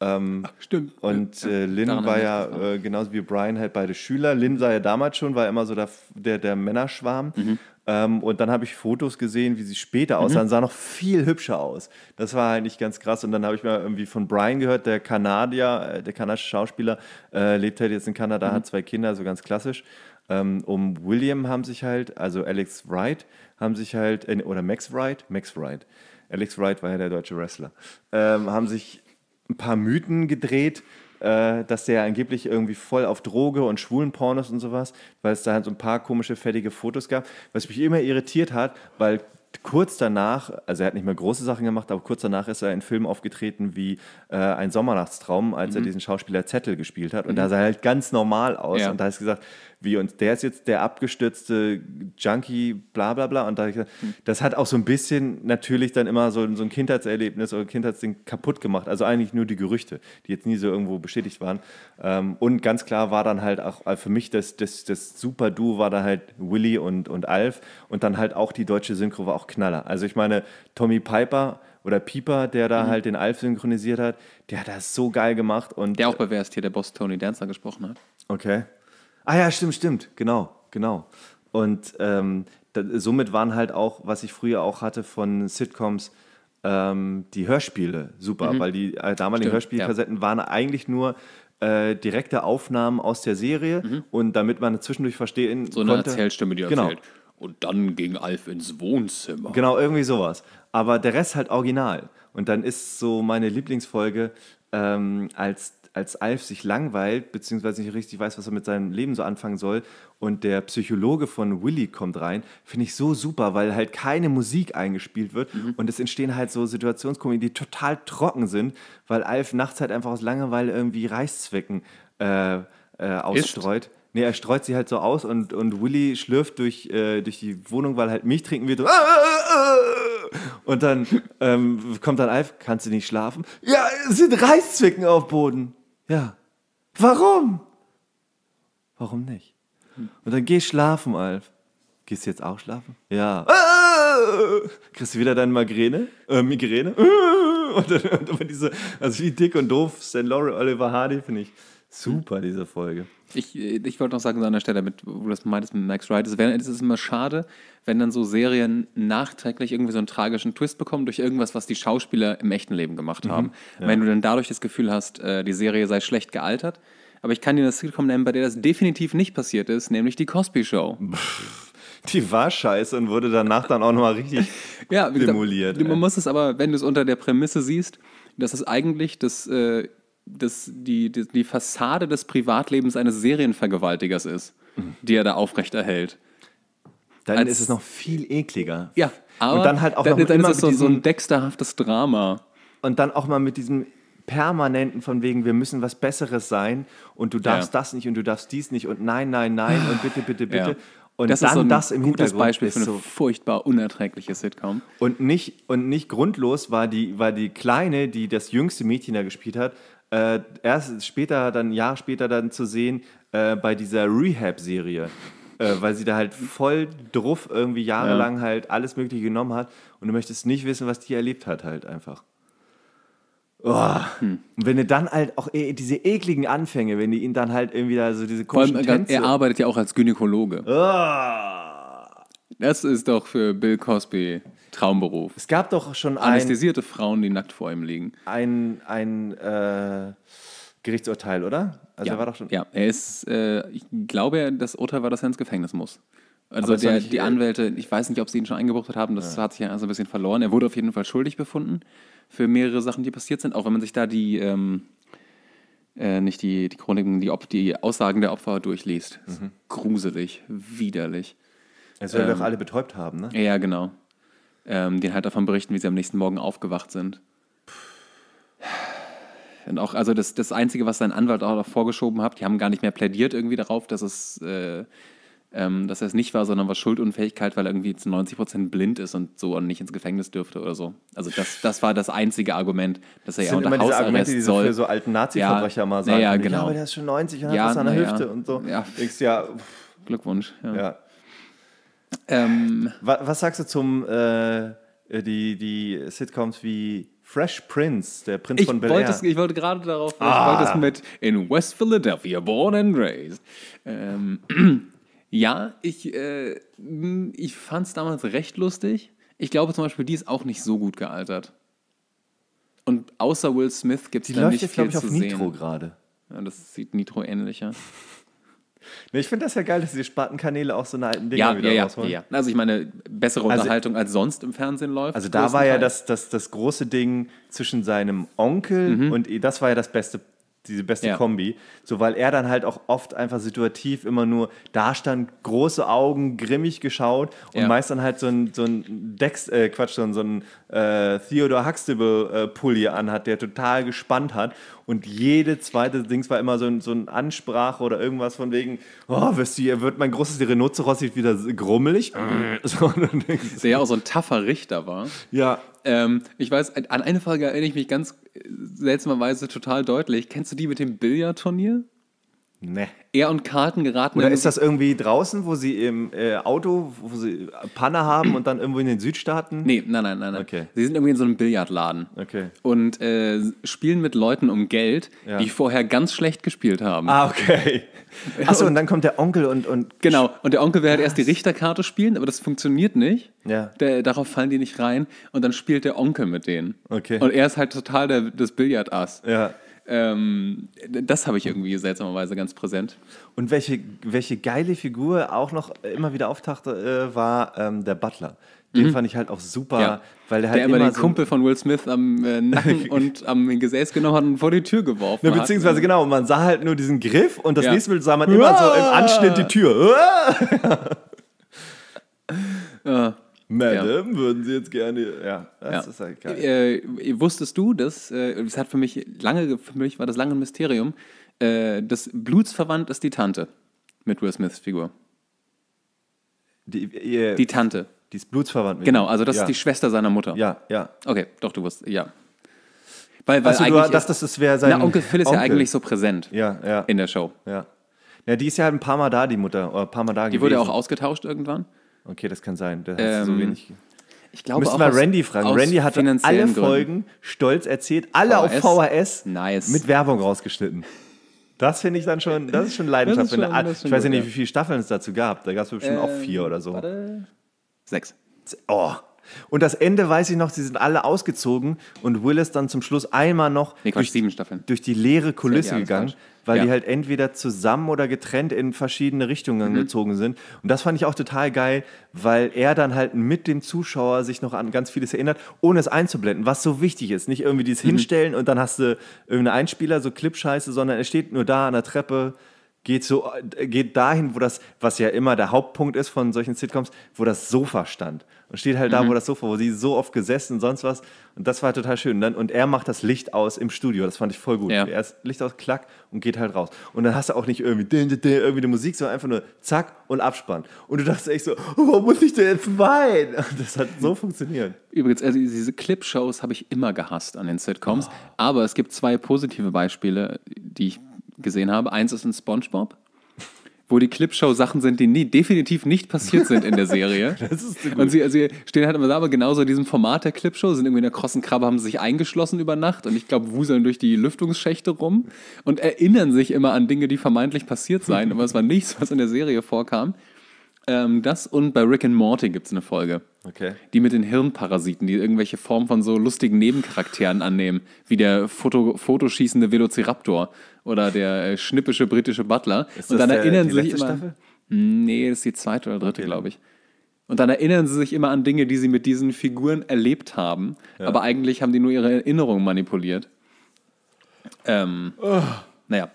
Ähm, Ach, stimmt. Und äh, Lin war ja äh, genauso wie Brian halt beide Schüler. Lynn sah ja damals schon, war immer so der, der, der Männerschwarm. Mhm. Ähm, und dann habe ich Fotos gesehen, wie sie später mhm. aussahen, mhm. sah noch viel hübscher aus. Das war eigentlich halt ganz krass. Und dann habe ich mal irgendwie von Brian gehört, der Kanadier, äh, der kanadische Schauspieler, äh, lebt halt jetzt in Kanada, mhm. hat zwei Kinder, so ganz klassisch. Ähm, um William haben sich halt, also Alex Wright, haben sich halt, äh, oder Max Wright, Max Wright, Alex Wright war ja der deutsche Wrestler, ähm, haben sich ein paar Mythen gedreht, äh, dass der angeblich irgendwie voll auf Droge und schwulen Pornos und sowas, weil es da halt so ein paar komische, fettige Fotos gab. Was mich immer irritiert hat, weil kurz danach, also er hat nicht mehr große Sachen gemacht, aber kurz danach ist er in Filmen aufgetreten wie äh, Ein Sommernachtstraum, als mhm. er diesen Schauspieler Zettel gespielt hat. Und mhm. da sah er halt ganz normal aus. Ja. Und da ist gesagt, wie und der ist jetzt der abgestürzte Junkie, bla bla bla. Und da, hm. das hat auch so ein bisschen natürlich dann immer so, so ein Kindheitserlebnis oder Kindheitsding kaputt gemacht. Also eigentlich nur die Gerüchte, die jetzt nie so irgendwo bestätigt waren. Ähm, und ganz klar war dann halt auch äh, für mich das, das, das Super-Duo war da halt Willy und, und Alf und dann halt auch die deutsche Synchro war auch Knaller. Also ich meine, Tommy Piper oder Pieper, der da mhm. halt den Alf synchronisiert hat, der hat das so geil gemacht. Und der auch bei Wer ist hier der Boss Tony Dancer gesprochen hat. Okay. Ah ja, stimmt, stimmt, genau, genau. Und ähm, da, somit waren halt auch, was ich früher auch hatte von Sitcoms, ähm, die Hörspiele super, mhm. weil die äh, damaligen Hörspielkassetten ja. waren eigentlich nur äh, direkte Aufnahmen aus der Serie mhm. und damit man zwischendurch verstehen so konnte. eine Erzählstimme, die genau. erzählt. Und dann ging Alf ins Wohnzimmer. Genau, irgendwie sowas. Aber der Rest halt original. Und dann ist so meine Lieblingsfolge, ähm, als als Alf sich langweilt, beziehungsweise nicht richtig weiß, was er mit seinem Leben so anfangen soll, und der Psychologe von Willy kommt rein, finde ich so super, weil halt keine Musik eingespielt wird mhm. und es entstehen halt so Situationskomödien, die total trocken sind, weil Alf nachts halt einfach aus Langeweile irgendwie Reißzwecken äh, äh, ausstreut. Ist? Nee, er streut sie halt so aus und, und Willy schlürft durch, äh, durch die Wohnung, weil halt Milch trinken wird. Und dann ähm, kommt dann Alf, kannst du nicht schlafen? Ja, es sind Reißzwicken auf Boden. Ja. Warum? Warum nicht? Und dann geh schlafen, Alf. Gehst du jetzt auch schlafen? Ja. Ah! Kriegst du wieder deine Migräne? Äh, Migräne? Ah! Und dann, und diese, also wie dick und doof St. Laurel Oliver Hardy, finde ich. Super, diese Folge. Ich, ich wollte noch sagen, so an der Stelle, mit, wo du das meintest mit Max Wright, es, wäre, es ist immer schade, wenn dann so Serien nachträglich irgendwie so einen tragischen Twist bekommen durch irgendwas, was die Schauspieler im echten Leben gemacht mhm. haben. Mhm, ja. Wenn du dann dadurch das Gefühl hast, äh, die Serie sei schlecht gealtert. Aber ich kann dir das Sitcom nennen, bei der das definitiv nicht passiert ist, nämlich die Cosby Show. die war scheiße und wurde danach dann auch nochmal richtig ja, demoliert. Gesagt, man muss es aber, wenn du es unter der Prämisse siehst, dass es eigentlich das äh, das, die, die, die Fassade des Privatlebens eines Serienvergewaltigers ist, mhm. die er da aufrechterhält. Dann Als, ist es noch viel ekliger. Ja, aber und dann halt auch dann, noch dann immer ist es so, so ein dexterhaftes Drama. Und dann auch mal mit diesem permanenten von wegen, wir müssen was Besseres sein und du darfst ja. das nicht und du darfst dies nicht und nein, nein, nein und bitte, bitte, bitte. Ja. Und das dann ist so ein das im gutes Hintergrund Beispiel für eine so furchtbar unerträgliche Sitcom. Und nicht, und nicht grundlos war die, war die Kleine, die das jüngste Mädchen da gespielt hat, äh, erst später, dann ein Jahr später dann zu sehen äh, bei dieser Rehab-Serie, äh, weil sie da halt voll druff irgendwie jahrelang ja. halt alles Mögliche genommen hat und du möchtest nicht wissen, was die erlebt hat halt einfach. Oh. Hm. Und wenn du dann halt auch ey, diese ekligen Anfänge, wenn die ihn dann halt irgendwie da so diese komischen Vor allem, Tänze Er arbeitet ja auch als Gynäkologe. Oh. Das ist doch für Bill Cosby Traumberuf. Es gab doch schon ein, Anästhesierte Frauen, die nackt vor ihm liegen. Ein, ein äh, Gerichtsurteil, oder? Also ja, er war doch schon. Ja, er ist, äh, ich glaube, das Urteil war, dass er ins Gefängnis muss. Also der, nicht, die äh, Anwälte, ich weiß nicht, ob sie ihn schon eingebucht haben, das ja. hat sich ja also ein bisschen verloren. Er wurde auf jeden Fall schuldig befunden für mehrere Sachen, die passiert sind. Auch wenn man sich da die, ähm, äh, nicht die, die Chroniken, die, die Aussagen der Opfer durchliest. Mhm. Gruselig, widerlich. Er soll ähm, doch alle betäubt haben, ne? Ja, genau ähm, denen halt davon berichten, wie sie am nächsten Morgen aufgewacht sind. Und auch, also das, das Einzige, was sein Anwalt auch noch vorgeschoben hat, die haben gar nicht mehr plädiert irgendwie darauf, dass es, äh, ähm, dass er es nicht war, sondern war Schuldunfähigkeit, weil er irgendwie zu 90 Prozent blind ist und so und nicht ins Gefängnis dürfte oder so. Also das, das war das einzige Argument, dass er das ja unter immer Hausarrest diese Argumente, die so soll. für so alten Nazi-Verbrecher ja, mal sagen. Ja, genau. Ja, aber der ist schon 90 und hat ja, was an der Hüfte ja. und so. Ja. Denkst, ja, pff. Glückwunsch. ja. Ähm, was, was, sagst du zum äh, äh, die, die Sitcoms wie Fresh Prince, der Prinz ich von Bel Air? ich wollte gerade darauf, ah. ich wollte es mit In West Philadelphia, born and raised. Ähm, ja, ich, äh, ich fand es damals recht lustig. Ich glaube zum Beispiel, die ist auch nicht so gut gealtert. Und außer Will Smith gibt es da nicht viel zu sehen. Die läuft jetzt, glaube ich, auf Nitro gerade. Ja, das sieht Nitro ähnlicher. Nee, ich finde das ja geil, dass die Spartenkanäle auch so eine alten Dinger ja, wieder ja, rausholen. Ja, ja, also ich meine, bessere also Unterhaltung als sonst im Fernsehen läuft. Also da war ja das, das, das große Ding zwischen seinem Onkel mhm. und das war ja das beste diese beste ja. Kombi. So, weil er dann halt auch oft einfach situativ immer nur da stand, große Augen, grimmig geschaut und ja. meist dann halt so ein, so ein Dex, äh, Quatsch, so ein äh, Theodore Huxtable-Pulli äh, anhat, der total gespannt hat und jede zweite Dings war immer so ein, so ein Ansprache oder irgendwas von wegen, oh, wirst du, wird mein großes Rhinoceros wieder grummelig? so, Der ja auch so ein taffer Richter war. Ja. Ähm, ich weiß, an eine Frage erinnere ich mich ganz äh, seltsamerweise total deutlich. Kennst du die mit dem Billardturnier? Nee. Er und Karten geraten. Oder ist das irgendwie draußen, wo sie im äh, Auto, wo sie Panne haben und dann irgendwo in den Südstaaten? Nee, nein, nein, nein. nein. Okay. Sie sind irgendwie in so einem Billardladen. Okay. Und äh, spielen mit Leuten um Geld, ja. die vorher ganz schlecht gespielt haben. Ah, okay. Achso, und, und dann kommt der Onkel und. und genau, und der Onkel will halt erst die Richterkarte spielen, aber das funktioniert nicht. Ja. Der, darauf fallen die nicht rein. Und dann spielt der Onkel mit denen. Okay. Und er ist halt total der, das Billardass. Ja. Ähm, das habe ich irgendwie seltsamerweise ganz präsent. Und welche, welche geile Figur auch noch immer wieder auftauchte, äh, war ähm, der Butler. Den mhm. fand ich halt auch super, ja. weil der halt. Der immer, den so Kumpel von Will Smith am äh, Nacken und am Gesäß genommen hat und vor die Tür geworfen ne, beziehungsweise hat. Beziehungsweise, genau, man sah halt nur diesen Griff und das ja. nächste Bild sah man immer so im Anschnitt die Tür. ja. Madame, ja. würden Sie jetzt gerne. Ja, das ja. ist halt geil. Äh, äh, wusstest du, dass, äh, das hat für mich lange, für mich war das lange ein Mysterium, äh, das blutsverwandt ist die Tante mit Will Smiths Figur. Die, äh, die Tante. Die ist blutsverwandt mit Genau, also das ja. ist die Schwester seiner Mutter. Ja, ja. Okay, doch, du wusstest, ja. Weil, weil Achso, eigentlich du dachtest, das wäre sein. Na, Onkel Phil ist Onkel. ja eigentlich so präsent ja, ja. in der Show. Ja. ja. Die ist ja halt ein paar Mal da, die Mutter. Oder ein paar Mal da die gewesen. wurde auch ausgetauscht irgendwann. Okay, das kann sein. Da hast ähm, du so ähm, wenig. Ich glaube Müssen wir Randy fragen. Randy hat alle Gründen. Folgen stolz erzählt, alle VHS. auf VHS nice. mit Werbung rausgeschnitten. Das finde ich dann schon, das ist schon Leidenschaft. Ist schon, ich weiß ja nicht, wie viele Staffeln es dazu gab. Da gab es bestimmt ähm, auch vier oder so. Warte. Sechs. Oh, und das Ende weiß ich noch, sie sind alle ausgezogen und Will ist dann zum Schluss einmal noch nee, Quatsch, durch, durch, die leere Kulisse ja, gegangen, weil ja. die halt entweder zusammen oder getrennt in verschiedene Richtungen mhm. gezogen sind. Und das fand ich auch total geil, weil er dann halt mit dem Zuschauer sich noch an ganz vieles erinnert, ohne es einzublenden, was so wichtig ist. Nicht irgendwie dieses mhm. Hinstellen und dann hast du irgendeinen Einspieler, so Clipscheiße, sondern er steht nur da an der Treppe geht so, geht dahin, wo das, was ja immer der Hauptpunkt ist von solchen Sitcoms, wo das Sofa stand. Und steht halt mhm. da, wo mhm. das Sofa, wo sie so oft gesessen und sonst was. Und das war total schön. Und, dann, und er macht das Licht aus im Studio. Das fand ich voll gut. Ja. Er ist Licht aus, klack und geht halt raus. Und dann hast du auch nicht irgendwie, din, irgendwie eine Musik, sondern einfach nur zack und abspann. Und du dachtest echt so, wo muss ich denn jetzt weinen? Und das hat so funktioniert. Übrigens, also diese Clipshows habe ich immer gehasst an den Sitcoms. Oh. Aber es gibt zwei positive Beispiele, die ich gesehen habe. Eins ist in SpongeBob, wo die Clipshow Sachen sind, die nie, definitiv nicht passiert sind in der Serie. das ist so gut. Und sie, sie stehen halt immer da, aber genauso in diesem Format der Clipshow, sind irgendwie in der krossen Krabbe, haben sich eingeschlossen über Nacht und ich glaube, wuseln durch die Lüftungsschächte rum und erinnern sich immer an Dinge, die vermeintlich passiert seien, aber es war nichts, was in der Serie vorkam. Ähm, das und bei Rick and Morty gibt es eine Folge. Okay. Die mit den Hirnparasiten, die irgendwelche Formen von so lustigen Nebencharakteren annehmen, wie der Foto, fotoschießende Velociraptor, oder der äh, schnippische britische Butler. Ist und dann der, erinnern sie sich immer. Staffel? Hm, nee, das ist die zweite oder dritte, okay. glaube ich. Und dann erinnern sie sich immer an Dinge, die sie mit diesen Figuren erlebt haben, ja. aber eigentlich haben die nur ihre Erinnerungen manipuliert. Ähm, oh. Naja.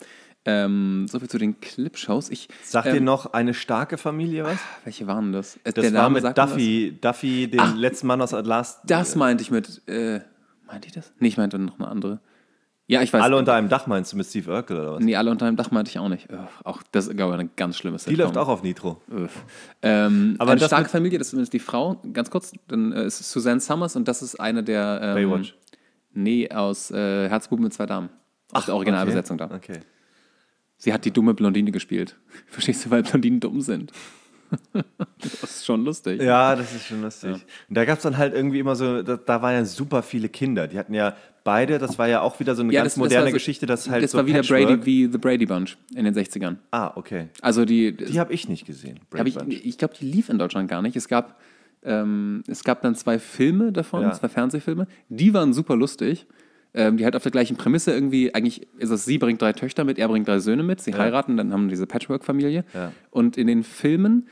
Ähm, so viel zu den Clipshows. Ich sagt ähm, dir noch eine starke Familie was? Ah, welche waren das? Äh, das war mit Duffy, Duffy, den Ach, letzten Mann aus Atlas. Das meinte ich mit. Äh, meinte ich das? Nee, ich meinte noch eine andere. Ja, ich weiß. Alle unter einem Dach meinst du mit Steve Urkel oder was? Nee, alle unter einem Dach meinte ich auch nicht. Öff, auch das ist glaube ich eine ganz schlimme Sitcom. Die läuft auch auf Nitro. Ähm, Aber eine starke Familie, das ist die Frau, ganz kurz, dann äh, ist Suzanne Summers und das ist eine der. Ähm, Baywatch. Nee, aus äh, Herzbuben mit zwei Damen. Aus Ach, Originalbesetzung okay. da. Okay. Sie hat die dumme Blondine gespielt. Verstehst du, weil Blondinen dumm sind? das ist schon lustig. Ja, das ist schon lustig. Ja. Und da gab es dann halt irgendwie immer so, da, da, waren ja super viele Kinder. Die hatten ja beide, das war ja auch wieder so eine ja, ganz das, moderne das so, Geschichte, dass halt Das so war wieder Patchwork. Brady wie The Brady Bunch in den 60ern. Ah, okay. Also die Die habe ich nicht gesehen. Brady ich ich glaube, die lief in Deutschland gar nicht. Es gab ähm, es gab dann zwei Filme davon, ja. zwei Fernsehfilme. Die waren super lustig. Ähm, die halt auf der gleichen Prämisse irgendwie, eigentlich ist es, sie bringt drei Töchter mit, er bringt drei Söhne mit, sie ja. heiraten, dann haben diese Patchwork-Familie. Ja. Und in den Filmen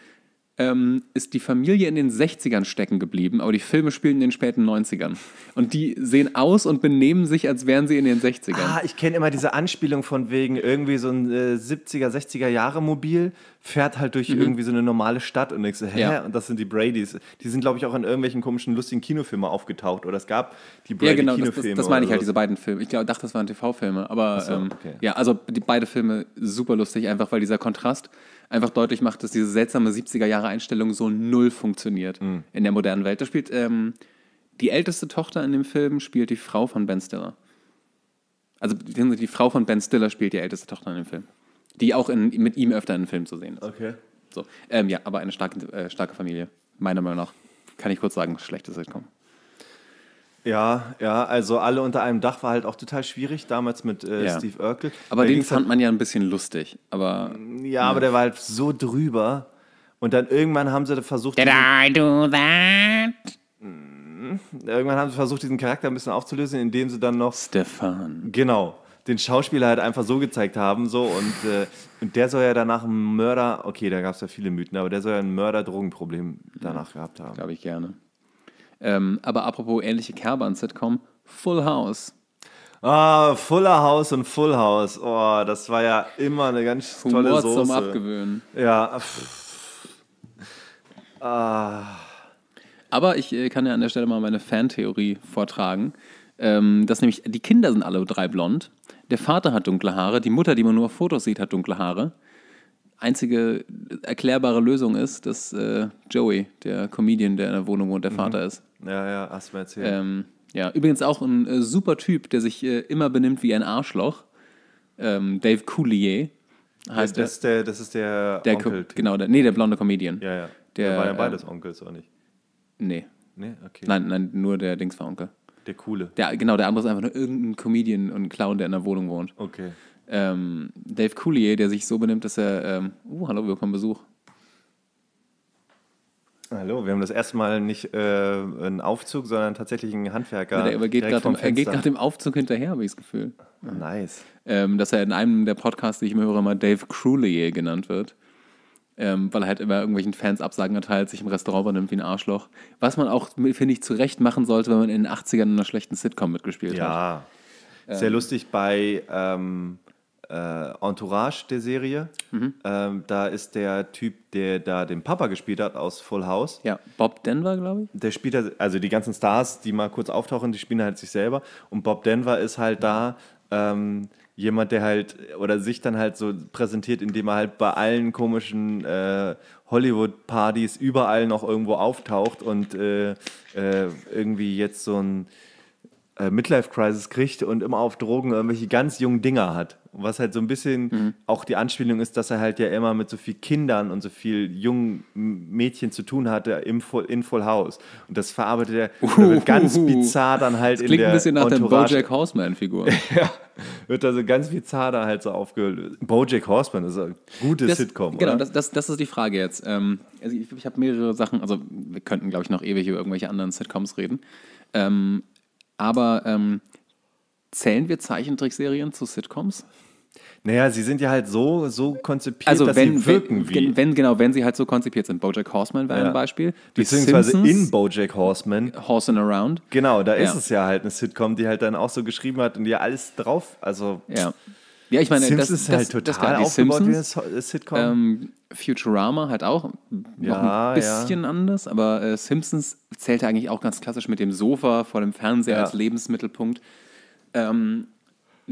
ähm, ist die Familie in den 60ern stecken geblieben, aber die Filme spielen in den späten 90ern. Und die sehen aus und benehmen sich, als wären sie in den 60ern. Ah, ich kenne immer diese Anspielung von wegen irgendwie so ein äh, 70er, 60er Jahre Mobil fährt halt durch mhm. irgendwie so eine normale Stadt und denkst, hä? Ja. Und das sind die Bradys. Die sind, glaube ich, auch in irgendwelchen komischen, lustigen Kinofilmen aufgetaucht. Oder es gab die Brady-Kinofilme. Ja, genau, Kinofilme das, das, das meine ich halt, diese beiden Filme. Ich glaub, dachte, das waren TV-Filme. Aber so, ähm, okay. ja, also die, beide Filme super lustig, einfach weil dieser Kontrast einfach deutlich macht, dass diese seltsame 70er-Jahre-Einstellung so null funktioniert mhm. in der modernen Welt. Da spielt ähm, die älteste Tochter in dem Film spielt die Frau von Ben Stiller. Also die Frau von Ben Stiller spielt die älteste Tochter in dem Film. Die auch in, mit ihm öfter in den Film zu sehen ist. Okay. So. Ähm, ja, aber eine starke, äh, starke Familie. Meiner Meinung nach. Kann ich kurz sagen, schlechtes Sitcom. Ja, ja, also alle unter einem Dach war halt auch total schwierig, damals mit äh, ja. Steve Urkel. Aber der den fand halt, man ja ein bisschen lustig. Aber, ja, ja, aber ne. der war halt so drüber. Und dann irgendwann haben sie versucht. Did I do that? Mhm. Irgendwann haben sie versucht, diesen Charakter ein bisschen aufzulösen, indem sie dann noch. Stefan. Genau. Den Schauspieler halt einfach so gezeigt haben, so und, äh, und der soll ja danach ein Mörder, okay, da gab es ja viele Mythen, aber der soll ja ein Mörder-Drogenproblem danach ja, gehabt haben. Glaube ich gerne. Ähm, aber apropos ähnliche Kerbe an Sitcom, Full House. Ah, Fuller House und Full House. Oh, das war ja immer eine ganz Humor tolle Soße. zum Abgewöhnen. Ja. Ah. Aber ich äh, kann ja an der Stelle mal meine Fantheorie vortragen. Ähm, dass nämlich die Kinder sind alle drei blond. Der Vater hat dunkle Haare. Die Mutter, die man nur auf Fotos sieht, hat dunkle Haare. Einzige äh, erklärbare Lösung ist, dass äh, Joey, der Comedian, der in der Wohnung wohnt, der mhm. Vater ist. Ja, ja, hast du mir erzählt. Ähm, ja, übrigens auch ein äh, super Typ, der sich äh, immer benimmt wie ein Arschloch. Ähm, Dave Coulier heißt ja, das, ist der. Das ist der, der Onkel. genau, der, nee, der blonde Comedian. Ja, ja. Der, der war ja ähm, beides ähm, Onkels, oder nicht? Nee. Nee, okay. Nein, nein, nur der Dings war Onkel. Der coole. Der, genau, der andere ist einfach nur irgendein Comedian und Clown, der in der Wohnung wohnt. Okay. Ähm, Dave Coulier, der sich so benimmt, dass er. Ähm, uh, hallo, wir bekommen Besuch. Hallo, wir haben das erste Mal nicht äh, einen Aufzug, sondern tatsächlich einen Handwerker. Ja, der geht gerade im, er geht gerade im Aufzug hinterher, habe ich das Gefühl. Nice. Ähm, dass er in einem der Podcasts, die ich immer höre, mal Dave Crulier genannt wird. Ähm, weil er halt immer irgendwelchen Fans Absagen erteilt, sich im Restaurant übernimmt wie ein Arschloch. Was man auch, finde ich, zu Recht machen sollte, wenn man in den 80ern in einer schlechten Sitcom mitgespielt ja. hat. Ja. Sehr ähm. lustig bei, ähm, äh, Entourage der Serie. Mhm. Ähm, da ist der Typ, der da den Papa gespielt hat aus Full House. Ja, Bob Denver, glaube ich. Der spielt da, halt, also die ganzen Stars, die mal kurz auftauchen, die spielen halt sich selber. Und Bob Denver ist halt da. Ähm, jemand, der halt oder sich dann halt so präsentiert, indem er halt bei allen komischen äh, Hollywood-Partys überall noch irgendwo auftaucht und äh, äh, irgendwie jetzt so ein äh, Midlife-Crisis kriegt und immer auf Drogen irgendwelche ganz jungen Dinger hat. Was halt so ein bisschen mhm. auch die Anspielung ist, dass er halt ja immer mit so vielen Kindern und so vielen jungen Mädchen zu tun hatte im Full, in Full House. Und das verarbeitet er uh, ganz uh, bizarr dann halt das in klingt der Klingt ein bisschen nach Entourage. der Bojack Horseman-Figur. ja, wird da so ganz bizarr da halt so aufgehüllt. Bojack Horseman ist ein gutes das, Sitcom, Genau, das, das, das, ist die Frage jetzt. Ähm, also ich, ich habe mehrere Sachen, also wir könnten, glaube ich, noch ewig über irgendwelche anderen Sitcoms reden. Ähm, aber... Ähm, Zählen wir Zeichentrickserien zu Sitcoms? Naja, sie sind ja halt so, so konzipiert, also dass wenn, sie wirken wenn, wie. Wenn, genau, wenn sie halt so konzipiert sind. Bojack Horseman wäre ja. ein Beispiel. Die Beziehungsweise Simpsons, in Bojack Horseman. Horsing Around. Genau, da ja. ist es ja halt eine Sitcom, die halt dann auch so geschrieben hat und die alles drauf, also... Ja. Ja, ich meine, Simpsons das ist halt total das, das aufgebaut Simpsons. wie eine Sitcom. Ähm, Futurama halt auch ja, noch ein bisschen ja. anders, aber äh, Simpsons zählte eigentlich auch ganz klassisch mit dem Sofa vor dem Fernseher ja. als Lebensmittelpunkt. Ähm,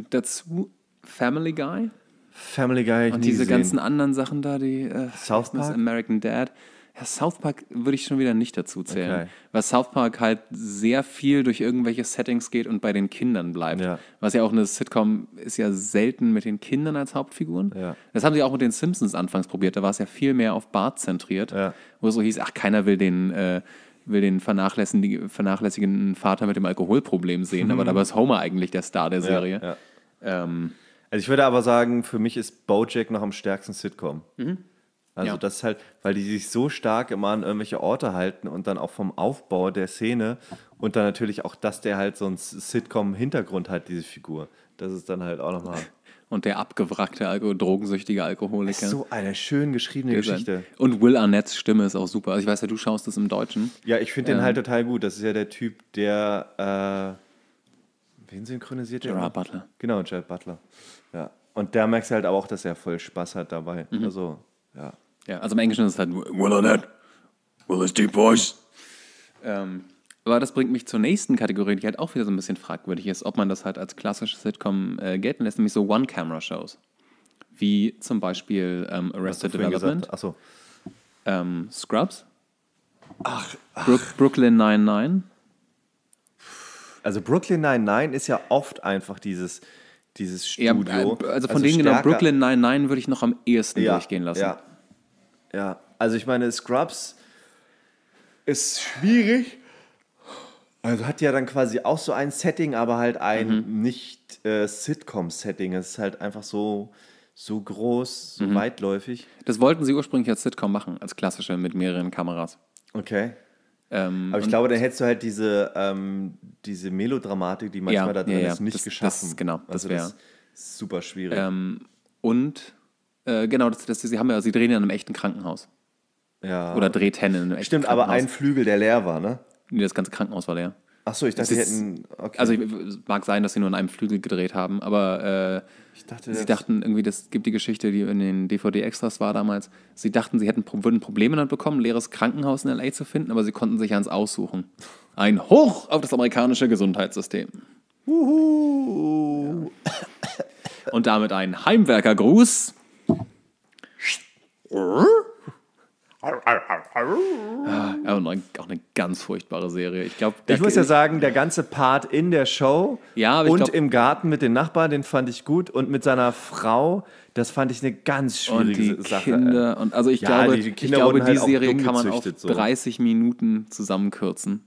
dazu Family Guy. Family Guy. Und diese gesehen. ganzen anderen Sachen da, die äh, South Park? American Dad. Ja, South Park würde ich schon wieder nicht dazu zählen, okay. weil South Park halt sehr viel durch irgendwelche Settings geht und bei den Kindern bleibt. Ja. Was ja auch eine Sitcom ist ja selten mit den Kindern als Hauptfiguren. Ja. Das haben sie auch mit den Simpsons anfangs probiert, da war es ja viel mehr auf Bart zentriert, wo es so hieß, ach, keiner will den äh, will den vernachlässigenden Vater mit dem Alkoholproblem sehen, aber mhm. dabei ist Homer eigentlich der Star der Serie. Ja, ja. Ähm, also ich würde aber sagen, für mich ist Bojack noch am stärksten Sitcom. Mhm. Also ja. das ist halt, weil die sich so stark immer an irgendwelche Orte halten und dann auch vom Aufbau der Szene und dann natürlich auch, dass der halt so einen Sitcom-Hintergrund hat, diese Figur. Das ist dann halt auch nochmal und der abgewrackte, Alko drogensüchtige Alkoholiker. Ist so eine schön geschriebene Geschichte. Sein. Und Will Arnetts Stimme ist auch super. Also ich weiß ja, du schaust das im Deutschen. Ja, ich finde ähm, den halt total gut. Das ist ja der Typ, der äh, wen synchronisiert? Gerard der? Butler. Genau, Gerard Butler. Ja. Und da merkst du halt auch, dass er voll Spaß hat dabei. Mhm. Also, ja. Ja, also im Englischen ist es halt Will Arnett, Will is deep voice. Ähm, aber das bringt mich zur nächsten Kategorie, die halt auch wieder so ein bisschen fragwürdig ist, ob man das halt als klassisches Sitcom äh, gelten lässt, nämlich so One-Camera-Shows. Wie zum Beispiel ähm, Arrested Development. Achso. Ähm, Scrubs. Ach, ach. Bro Brooklyn 99. Also Brooklyn 99 ist ja oft einfach dieses, dieses äh, Studio. Ja, also von also denen genau, Brooklyn 99 würde ich noch am ehesten ja, durchgehen lassen. Ja. ja, also ich meine, Scrubs ist schwierig. Also hat ja dann quasi auch so ein Setting, aber halt ein mhm. nicht äh, Sitcom-Setting. Es ist halt einfach so, so groß, so mhm. weitläufig. Das wollten sie ursprünglich als Sitcom machen, als klassische mit mehreren Kameras. Okay. Ähm, aber ich glaube, dann hättest du halt diese, ähm, diese Melodramatik, die manchmal ja, da drin ja, ja. ist, nicht das, geschaffen. Genau, das, genau, also das wäre super schwierig. Ähm, und äh, genau, das, das, sie haben ja, sie drehen ja in einem echten Krankenhaus. Ja. Oder dreht Hennen in einem echten Stimmt, Krankenhaus. aber ein Flügel, der leer war, ne? Nee, das ganze Krankenhaus war leer. Achso, ich dachte, sie hätten. Okay. Also, es mag sein, dass sie nur in einem Flügel gedreht haben, aber äh, dachte, sie dachten irgendwie, das gibt die Geschichte, die in den DVD-Extras war damals. Sie dachten, sie hätten, würden Probleme damit bekommen, ein leeres Krankenhaus in L.A. zu finden, aber sie konnten sich eins aussuchen. Ein Hoch auf das amerikanische Gesundheitssystem. Uhu. Ja. Und damit ein Heimwerkergruß. Ja, und auch eine ganz furchtbare Serie. Ich, glaub, ich muss ja sagen, der ganze Part in der Show ja, und glaub, im Garten mit den Nachbarn, den fand ich gut. Und mit seiner Frau, das fand ich eine ganz schwierige und die Sache. Kinder, und also ich ja, glaube, die, ich glaube, die halt Serie kann man auf 30 so. Minuten zusammenkürzen.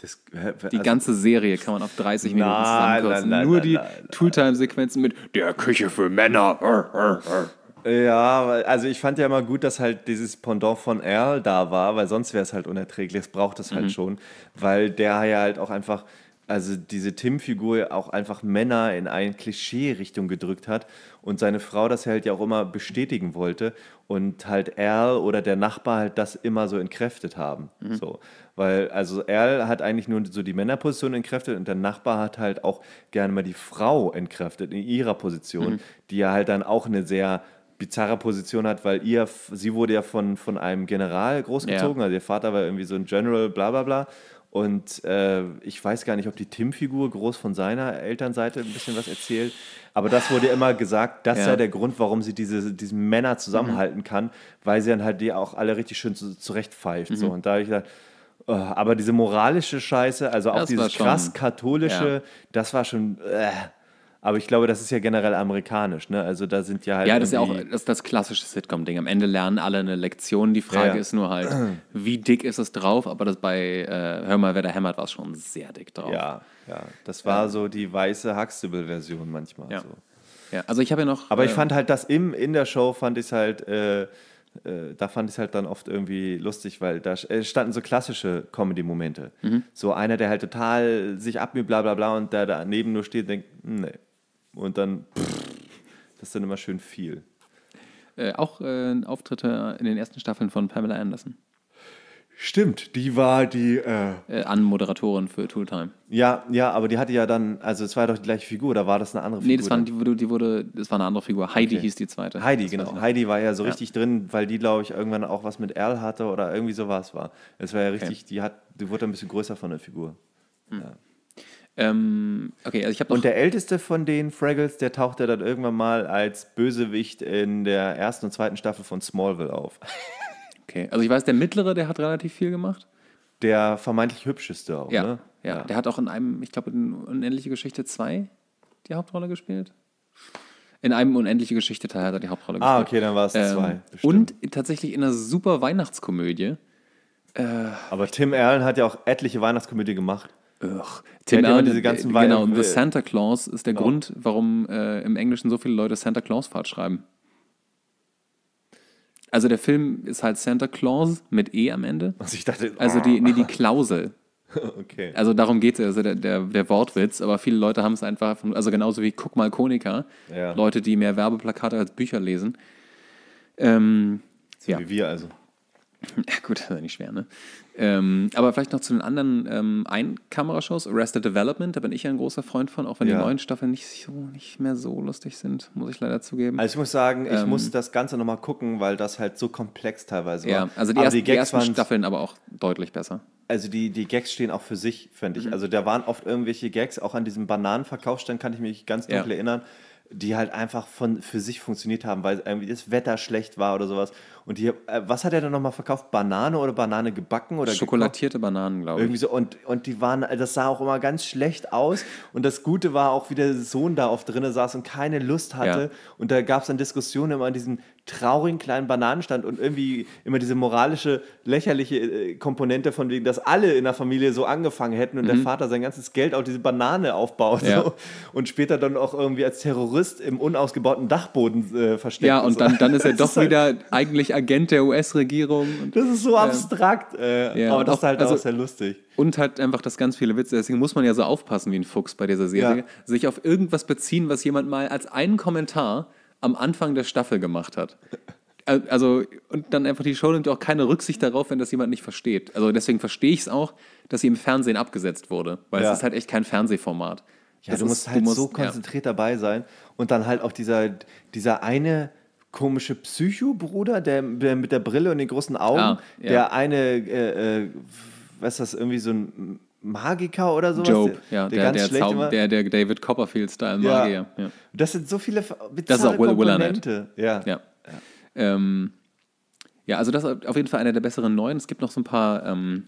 Das, also die ganze Serie kann man auf 30 Minuten na, zusammenkürzen. Na, na, Nur die Tooltime-Sequenzen mit der Küche für Männer. Ja, also ich fand ja immer gut, dass halt dieses Pendant von Earl da war, weil sonst wäre es halt unerträglich. Es braucht es halt mhm. schon, weil der ja halt auch einfach, also diese Tim-Figur auch einfach Männer in eine Klischee-Richtung gedrückt hat und seine Frau das halt ja auch immer bestätigen wollte und halt Earl oder der Nachbar halt das immer so entkräftet haben. Mhm. So. Weil, also Erl hat eigentlich nur so die Männerposition entkräftet und der Nachbar hat halt auch gerne mal die Frau entkräftet in ihrer Position, mhm. die ja halt dann auch eine sehr bizarre Position hat, weil ihr, sie wurde ja von, von einem General großgezogen, ja. also ihr Vater war irgendwie so ein General, bla bla bla. Und äh, ich weiß gar nicht, ob die Tim-Figur groß von seiner Elternseite ein bisschen was erzählt. Aber das wurde immer gesagt, das ja. sei der Grund, warum sie diese, diese Männer mhm. zusammenhalten mhm. kann, weil sie dann halt die auch alle richtig schön zu, zurechtpfeift. Mhm. So. Und da habe ich gedacht, oh, aber diese moralische Scheiße, also auch das dieses krass katholische, ja. das war schon. Äh, aber ich glaube, das ist ja generell amerikanisch, ne? Also da sind ja halt. Ja, das ist ja auch das, das klassische Sitcom-Ding. Am Ende lernen alle eine Lektion. Die Frage ja, ist nur halt, wie dick ist es drauf? Aber das bei äh, Hör mal, wer da hämmert, war es schon sehr dick drauf. Ja, ja. Das war ja. so die weiße Huxtable-Version manchmal. Ja. So. ja, also ich habe ja noch. Aber äh, ich ähm, fand halt das im, in der Show fand ich es halt. Äh, äh, da fand ich es halt dann oft irgendwie lustig, weil da äh, standen so klassische Comedy-Momente. Mhm. So einer, der halt total sich abmüht, bla bla bla, und der daneben nur steht und denkt, nee, und dann pff, das ist dann immer schön viel. Äh, auch äh, Auftritte in den ersten Staffeln von Pamela Anderson. Stimmt, die war die äh, äh, Anmoderatorin für Tooltime. Ja, ja, aber die hatte ja dann, also es war doch die gleiche Figur, oder war das eine andere Figur? Nee, das, waren, die, die wurde, das war eine andere Figur. Heidi okay. hieß die zweite. Heidi, das genau. Heidi war ja so ja. richtig drin, weil die, glaube ich, irgendwann auch was mit L hatte oder irgendwie sowas war. Es war ja richtig, okay. die hat, die wurde ein bisschen größer von der Figur. Hm. Ja. Ähm, okay, also ich habe Und der älteste von den Fraggles, der tauchte dann irgendwann mal als Bösewicht in der ersten und zweiten Staffel von Smallville auf. Okay, also ich weiß, der mittlere, der hat relativ viel gemacht. Der vermeintlich hübscheste auch, ja, ne? Ja, ja. der hat auch in einem, ich glaube, in Unendliche Geschichte 2 die Hauptrolle gespielt. In einem Unendliche Geschichte Teil hat er die Hauptrolle ah, gespielt. Ah, okay, dann war es ähm, zwei. Und tatsächlich in einer super Weihnachtskomödie. Äh, Aber Tim Allen hat ja auch etliche Weihnachtskomödie gemacht. Ugh. Genau, diese äh, ganzen genau, The Santa Claus ist der genau. Grund, warum äh, im Englischen so viele Leute Santa Claus Fahrt schreiben. Also der Film ist halt Santa Claus mit E am Ende. Also ich dachte, also die, nee, die oh. Klausel. Okay. Also darum geht es, also der, der, der, Wortwitz, aber viele Leute haben es einfach, von, also genauso wie Guck mal Konika, ja. Leute, die mehr Werbeplakate als Bücher lesen. Ähm, so ja. wie wir also. Ja, gut, das ist ja nicht schwer, ne? Ähm, aber vielleicht noch zu den anderen ähm, Einkamerashows. Arrested Development, da bin ich ja ein großer Freund von, auch wenn ja. die neuen Staffeln nicht, so, nicht mehr so lustig sind, muss ich leider zugeben. Also, ich muss sagen, ähm, ich muss das Ganze nochmal gucken, weil das halt so komplex teilweise ja, war. Ja, also die, aber ersten, die, die ersten Staffeln aber auch deutlich besser. Also, die, die Gags stehen auch für sich, finde ich. Mhm. Also, da waren oft irgendwelche Gags, auch an diesem Bananenverkaufsstand kann ich mich ganz dunkel ja. erinnern die halt einfach von, für sich funktioniert haben, weil irgendwie das Wetter schlecht war oder sowas. Und die, äh, was hat er dann nochmal verkauft? Banane oder Banane gebacken oder Schokolatierte gekocht? Bananen, glaube ich. Irgendwie so. Und, und die waren, also das sah auch immer ganz schlecht aus. Und das Gute war auch, wie der Sohn da oft drinne saß und keine Lust hatte. Ja. Und da gab es dann Diskussionen immer an diesem, traurigen kleinen Bananenstand und irgendwie immer diese moralische, lächerliche äh, Komponente von wegen, dass alle in der Familie so angefangen hätten und mhm. der Vater sein ganzes Geld auf diese Banane aufbaut ja. so, und später dann auch irgendwie als Terrorist im unausgebauten Dachboden äh, versteckt. Ja, und, und dann, so. dann ist er doch ist halt wieder halt eigentlich Agent der US-Regierung. Das ist so abstrakt, äh, ja, aber das auch, ist halt also, auch sehr lustig. Und halt einfach das ganz viele Witze. Deswegen muss man ja so aufpassen wie ein Fuchs bei dieser Serie. Ja. Sich auf irgendwas beziehen, was jemand mal als einen Kommentar am Anfang der Staffel gemacht hat. Also, und dann einfach die Show nimmt auch keine Rücksicht darauf, wenn das jemand nicht versteht. Also deswegen verstehe ich es auch, dass sie im Fernsehen abgesetzt wurde, weil ja. es ist halt echt kein Fernsehformat. Ja, das du musst ist, halt du musst, so konzentriert ja. dabei sein und dann halt auch dieser, dieser eine komische Psycho-Bruder, der, der, mit der Brille und den großen Augen, ah, ja. der eine, äh, äh, was ist das, irgendwie so ein Magiker oder sowas. Job, ja, der, der, ganz der, Zau der, der David Copperfield-Style Magier. Ja. ja. Das sind so viele Das ist auch Will Komponente. Will ja. Ja. Ja. Ähm, ja, also das ist auf jeden Fall einer der besseren neuen. Es gibt noch so ein paar ähm,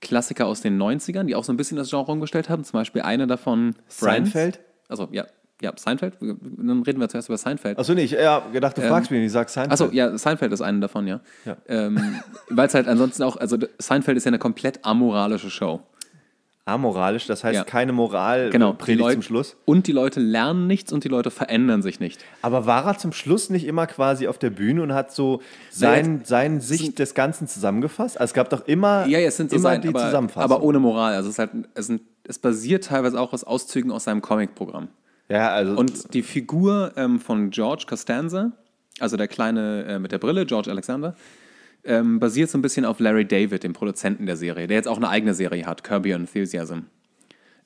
Klassiker aus den 90ern, die auch so ein bisschen das Genre umgestellt haben. Zum Beispiel einer davon, Friends. Seinfeld? Also, ja, ja, Seinfeld? Dann reden wir zuerst über Seinfeld. Achso, nee, ich ja, gedacht, du ähm, fragst mich und ich sag Seinfeld. Achso, ja, Seinfeld ist einer davon, ja. ja. Ähm, Weil es halt ansonsten auch, also Seinfeld ist ja eine komplett amoralische Show. Amoralisch, das heißt ja. keine Moral äh, genau, predigt zum Schluss. Und die Leute lernen nichts und die Leute verändern sich nicht. Aber war er zum Schluss nicht immer quasi auf der Bühne und hat so sein, ja, seine Sicht des Ganzen zusammengefasst? Also es gab doch immer, ja, ja, es sind so immer sein, die aber, Zusammenfassung. Aber ohne Moral. Also es, halt, es, sind, es basiert teilweise auch aus Auszügen aus seinem Comicprogramm. Ja, also. Und die Figur ähm, von George Costanza, also der kleine äh, mit der Brille, George Alexander, ähm, basiert so ein bisschen auf Larry David, dem Produzenten der Serie, der jetzt auch eine eigene Serie hat, Kirby Your Enthusiasm.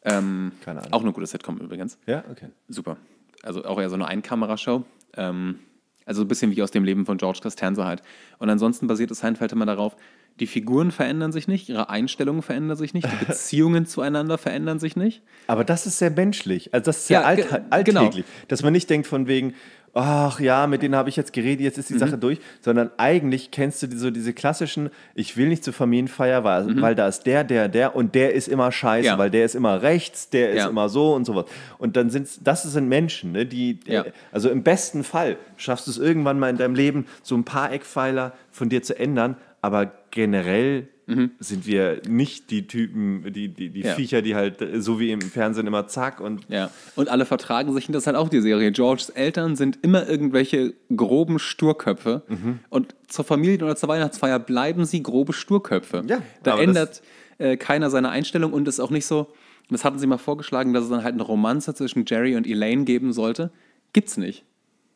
Ähm, Keine Ahnung. Auch eine gute Sitcom übrigens. Ja, okay. Super. Also auch eher so eine Einkamerashow. Ähm, also ein bisschen wie aus dem Leben von George Costanza halt. Und ansonsten basiert es Seinfeld immer darauf, die Figuren verändern sich nicht, ihre Einstellungen verändern sich nicht, die Beziehungen zueinander verändern sich nicht. Aber das ist sehr menschlich. Also das ist sehr ja, genau. alltäglich. Genau. Dass man nicht denkt von wegen, ach ja, mit denen habe ich jetzt geredet, jetzt ist die mhm. Sache durch, sondern eigentlich kennst du die, so diese klassischen, ich will nicht zur Familienfeier, weil, mhm. weil da ist der, der, der und der ist immer scheiße, ja. weil der ist immer rechts, der ja. ist immer so und sowas. Und dann sind das sind Menschen, ne, die, äh, ja. also im besten Fall schaffst du es irgendwann mal in deinem Leben, so ein paar Eckpfeiler von dir zu ändern, aber generell mhm. sind wir nicht die Typen, die, die, die ja. Viecher, die halt äh, so wie im Fernsehen immer zack und. Ja, und alle vertragen sich und das ist halt auch die Serie. Georges Eltern sind immer irgendwelche groben Sturköpfe mhm. und zur Familien- oder zur Weihnachtsfeier bleiben sie grobe Sturköpfe. Ja, da ändert äh, keiner seine Einstellung und ist auch nicht so. Das hatten sie mal vorgeschlagen, dass es dann halt eine Romanze zwischen Jerry und Elaine geben sollte. Gibt's nicht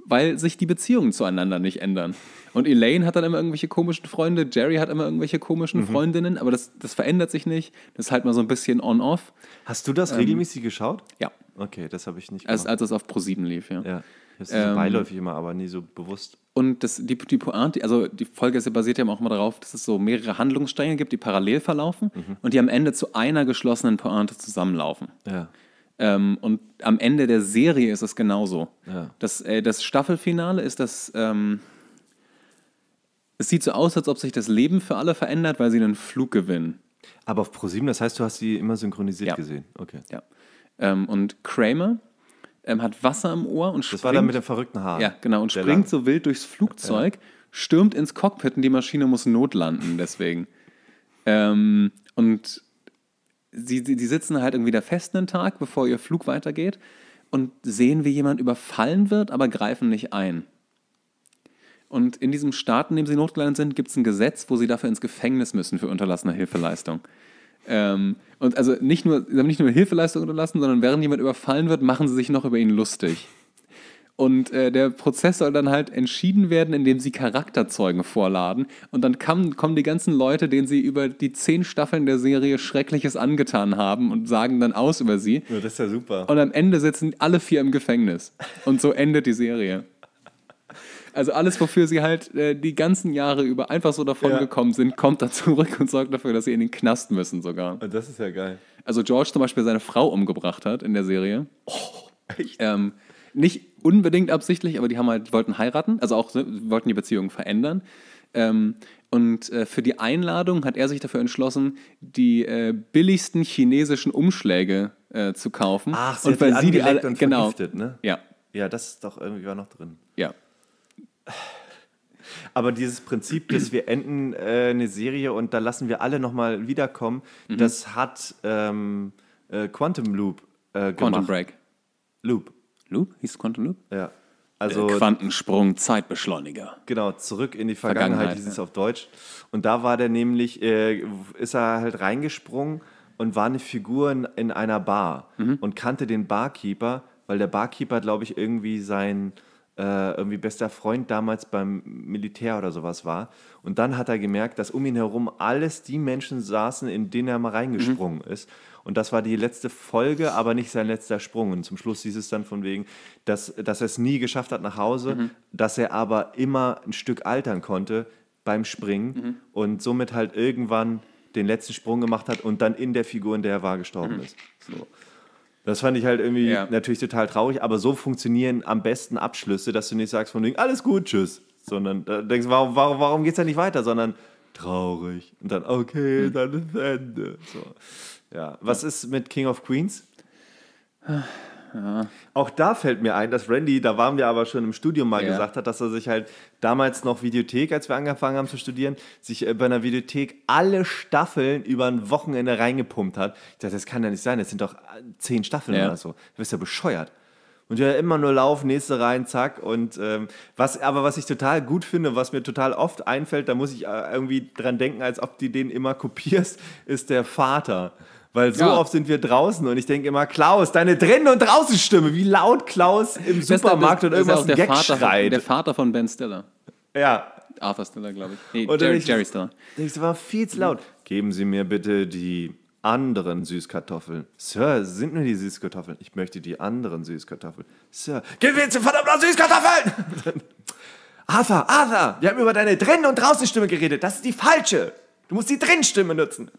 weil sich die Beziehungen zueinander nicht ändern. Und Elaine hat dann immer irgendwelche komischen Freunde, Jerry hat immer irgendwelche komischen mhm. Freundinnen, aber das, das verändert sich nicht. Das ist halt mal so ein bisschen on-off. Hast du das ähm, regelmäßig geschaut? Ja. Okay, das habe ich nicht gemacht. Als, als es auf Pro7 lief, ja. Ja, das ist ähm, beiläufig immer, aber nie so bewusst. Und das, die, die Pointe, also die Folge ist, basiert ja auch mal darauf, dass es so mehrere Handlungsstränge gibt, die parallel verlaufen mhm. und die am Ende zu einer geschlossenen Pointe zusammenlaufen. Ja. Ähm, und am Ende der Serie ist es genauso. Ja. Das, äh, das Staffelfinale ist das. Ähm, es sieht so aus, als ob sich das Leben für alle verändert, weil sie einen Flug gewinnen. Aber auf ProSieben, das heißt, du hast sie immer synchronisiert ja. gesehen. Okay. Ja. Ähm, und Kramer ähm, hat Wasser im Ohr und springt. Das war dann mit dem verrückten Haar. Ja, genau. Und springt lang. so wild durchs Flugzeug, ja. stürmt ins Cockpit und die Maschine muss notlanden, deswegen. Ähm, und sie, die sitzen halt irgendwie da fest einen Tag, bevor ihr Flug weitergeht und sehen, wie jemand überfallen wird, aber greifen nicht ein. Und in diesem Staat, in dem sie notgelandet sind, gibt es ein Gesetz, wo sie dafür ins Gefängnis müssen für unterlassene Hilfeleistung. Ähm, und also nicht nur, sie haben nicht nur Hilfeleistung unterlassen, sondern während jemand überfallen wird, machen sie sich noch über ihn lustig. Und äh, der Prozess soll dann halt entschieden werden, indem sie Charakterzeugen vorladen. Und dann kam, kommen die ganzen Leute, denen sie über die zehn Staffeln der Serie Schreckliches angetan haben und sagen dann aus über sie. Ja, das ist ja super. Und am Ende sitzen alle vier im Gefängnis. Und so endet die Serie. Also alles, wofür sie halt äh, die ganzen Jahre über einfach so davon ja. gekommen sind, kommt dann zurück und sorgt dafür, dass sie in den Knast müssen sogar. Und oh, das ist ja geil. Also George zum Beispiel seine Frau umgebracht hat in der Serie. Oh, echt? Ähm, nicht unbedingt absichtlich, aber die haben halt, wollten heiraten, also auch ne, wollten die Beziehung verändern. Ähm, und äh, für die Einladung hat er sich dafür entschlossen, die äh, billigsten chinesischen Umschläge äh, zu kaufen. Ach, sie und weil sie die alle, und genau, ne? Ja. Ja, das ist doch irgendwie war noch drin. Ja. Aber dieses Prinzip, dass wir enden äh, eine Serie und da lassen wir alle nochmal wiederkommen, mhm. das hat ähm, äh, Quantum Loop äh, gemacht. Quantum Break. Loop, Loop? Hieß Quantum Ja. Also, Quantensprung, Zeitbeschleuniger. Genau, zurück in die Vergangenheit, wie hieß es auf Deutsch. Und da war der nämlich, äh, ist er halt reingesprungen und war eine Figur in, in einer Bar mhm. und kannte den Barkeeper, weil der Barkeeper, glaube ich, irgendwie sein äh, irgendwie bester Freund damals beim Militär oder sowas war. Und dann hat er gemerkt, dass um ihn herum alles die Menschen saßen, in denen er mal mhm. reingesprungen mhm. ist. Und das war die letzte Folge, aber nicht sein letzter Sprung. Und zum Schluss hieß es dann von wegen, dass, dass er es nie geschafft hat nach Hause, mhm. dass er aber immer ein Stück altern konnte beim Springen mhm. und somit halt irgendwann den letzten Sprung gemacht hat und dann in der Figur, in der er war, gestorben mhm. ist. So. Das fand ich halt irgendwie ja. natürlich total traurig, aber so funktionieren am besten Abschlüsse, dass du nicht sagst von wegen, alles gut, tschüss, sondern da denkst, warum, warum, warum geht es da nicht weiter, sondern traurig und dann, okay, mhm. dann ist Ende. So. Ja. Was ist mit King of Queens? Ah, ja. Auch da fällt mir ein, dass Randy, da waren wir aber schon im Studium mal ja. gesagt hat, dass er sich halt damals noch Videothek, als wir angefangen haben zu studieren, sich äh, bei einer Videothek alle Staffeln über ein Wochenende reingepumpt hat. Ich dachte, das kann ja nicht sein, das sind doch äh, zehn Staffeln ja. oder so. Du bist ja bescheuert. Und ja, immer nur Lauf, nächste rein, zack. Und ähm, was, aber was ich total gut finde, was mir total oft einfällt, da muss ich äh, irgendwie dran denken, als ob du den immer kopierst, ist der Vater. Weil so ja. oft sind wir draußen und ich denke immer, Klaus, deine drinnen- und draußen Stimme, wie laut Klaus im Supermarkt und irgendwas der Gag Vater schreit. der Vater von Ben Stiller. Ja. Arthur Stiller, glaube ich. Nee, Jerry, ich, Jerry Stiller. Das war viel zu laut. Geben Sie mir bitte die anderen Süßkartoffeln. Sir, sind mir die Süßkartoffeln. Ich möchte die anderen Süßkartoffeln. Sir, gib mir jetzt die verdammten Süßkartoffeln! Arthur, Arthur, wir haben über deine drinnen- und draußen Stimme geredet. Das ist die falsche. Du musst die drinnen Stimme nutzen.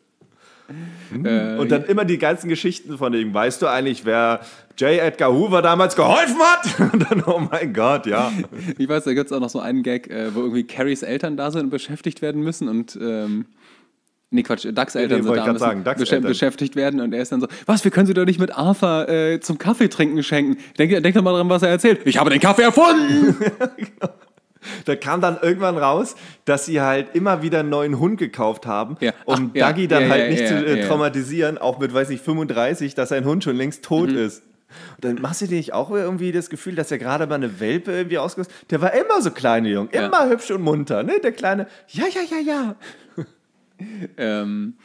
Hm. Äh, und dann immer die ganzen Geschichten von ihm. weißt du eigentlich, wer J. Edgar Hoover damals geholfen hat? Und dann, oh mein Gott, ja. Ich weiß, da gibt es auch noch so einen Gag, äh, wo irgendwie Carries Eltern da sind und beschäftigt werden müssen und ähm Nee, Quatsch, DAX-Eltern nee, sind da, sagen, beschäftigt, beschäftigt werden und er ist dann so, was, wir können sie doch nicht mit Arthur äh, zum Kaffee trinken schenken. Denk, denk doch mal dran, was er erzählt. Ich habe den Kaffee erfunden! genau. da kam dann irgendwann raus, dass sie halt immer wieder einen neuen Hund gekauft haben, ja. um Ach, Dagi dann ja, halt nicht zu äh, traumatisieren, auch mit, weiß ich, 35, dass sein Hund schon längst tot mhm. ist. Und dann machst du dir nicht auch irgendwie das Gefühl, dass er gerade mal eine Welpe irgendwie ausgesetzt Der war immer so kleine Jung, immer hübsch und munter, ne? Der kleine, ja, ja, ja, ja. ähm,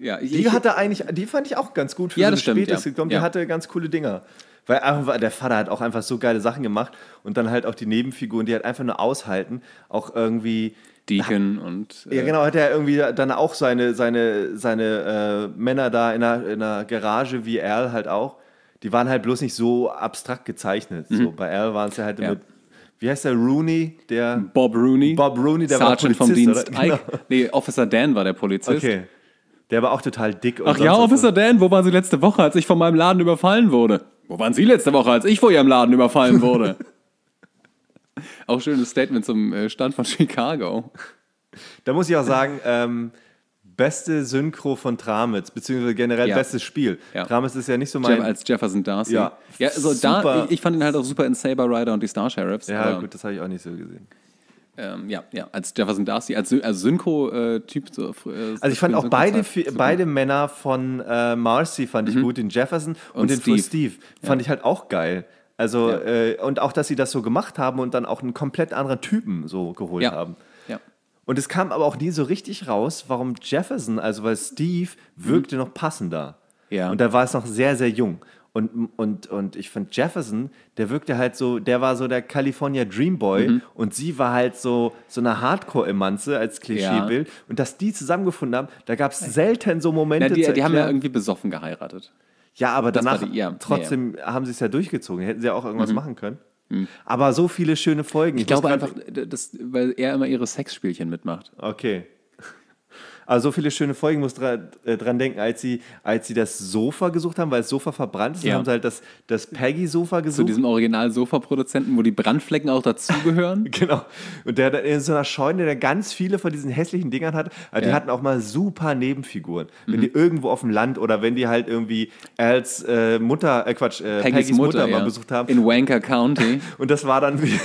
ja, ich, die hatte eigentlich, die fand ich auch ganz gut für ja, so eine stimmt, ja. Die ja. hatte ganz coole Dinger. Weil der Vater hat auch einfach so geile Sachen gemacht und dann halt auch die Nebenfiguren, die halt einfach nur aushalten, auch irgendwie. Deacon hat, und. Äh, ja, genau, hat er irgendwie dann auch seine, seine, seine äh, Männer da in der, in einer Garage wie Al halt auch. Die waren halt bloß nicht so abstrakt gezeichnet. Mhm. So, bei Al waren es ja halt ja. Mit, wie heißt der Rooney? Der Bob Rooney. Bob Rooney, der Sergeant war Polizist, vom Dienst. Genau. Nee, Officer Dan war der Polizist. Okay. Der war auch total dick. Und Ach ja, Officer so. Dan, wo waren Sie letzte Woche, als ich von meinem Laden überfallen wurde? Wo waren Sie letzte Woche, als ich vor Ihrem Laden überfallen wurde? auch schönes Statement zum äh, Stand von Chicago. Da muss ich auch sagen, ähm, beste Synchro von Tramitz, beziehungsweise generell ja. bestes Spiel. Ja. Tramitz ist ja nicht so mein... Jeff, als Jefferson Darcy. Ja, ja also da, ich, ich, fand ihn halt auch super in Saber Rider und die Star Sheriffs. Ja, gut, das habe ich auch nicht so gesehen. Ähm, ja, ja, als Jefferson Darcy, als, als Synchro-Typ. Äh, so, äh, also ich fand auch beide, beide Männer von äh, Marcy fand ich mhm. gut, den Jefferson und, und den Steve, Steve fand ja. ich halt auch geil. Also ja. Äh, und auch, dass sie das so gemacht haben und dann auch einen komplett anderen Typen so geholt ja. haben. Ja. Und es kam aber auch nie so richtig raus, warum Jefferson, also weil Steve mhm. wirkte mhm. noch passender. Ja. Und da war es noch sehr, sehr jung. Und, und, und ich fand Jefferson, der wirkte halt so, der war so der California Dreamboy mhm. und sie war halt so, so eine Hardcore-Emanze als Klischeebild. Ja. Und dass die zusammengefunden haben, da gab es selten so Momente. Na, die, zu die haben ja irgendwie besoffen geheiratet. Ja, aber das danach die, ja. trotzdem ja, haben sie es ja durchgezogen. Hätten sie ja auch irgendwas mhm. machen können. Mhm. Aber so viele schöne Folgen. Ich, ich glaube einfach, das, weil er immer ihre Sexspielchen mitmacht. Okay. Aber also so viele schöne Folgen, muss dran, äh, dran denken, als sie, als sie das Sofa gesucht haben, weil das Sofa verbrannt ist, ja. haben sie halt das, das Peggy-Sofa gesucht. Zu diesem Original-Sofa-Produzenten, wo die Brandflecken auch dazugehören. genau. Und der dann in so einer Scheune, der ganz viele von diesen hässlichen Dingern hat, also ja. die hatten auch mal super Nebenfiguren. Wenn mhm. die irgendwo auf dem Land oder wenn die halt irgendwie als äh, Mutter, äh, Quatsch, äh, Peggys, Peggys Mutter, Mutter ja. mal besucht haben. In Wanker County. Und das war dann wie.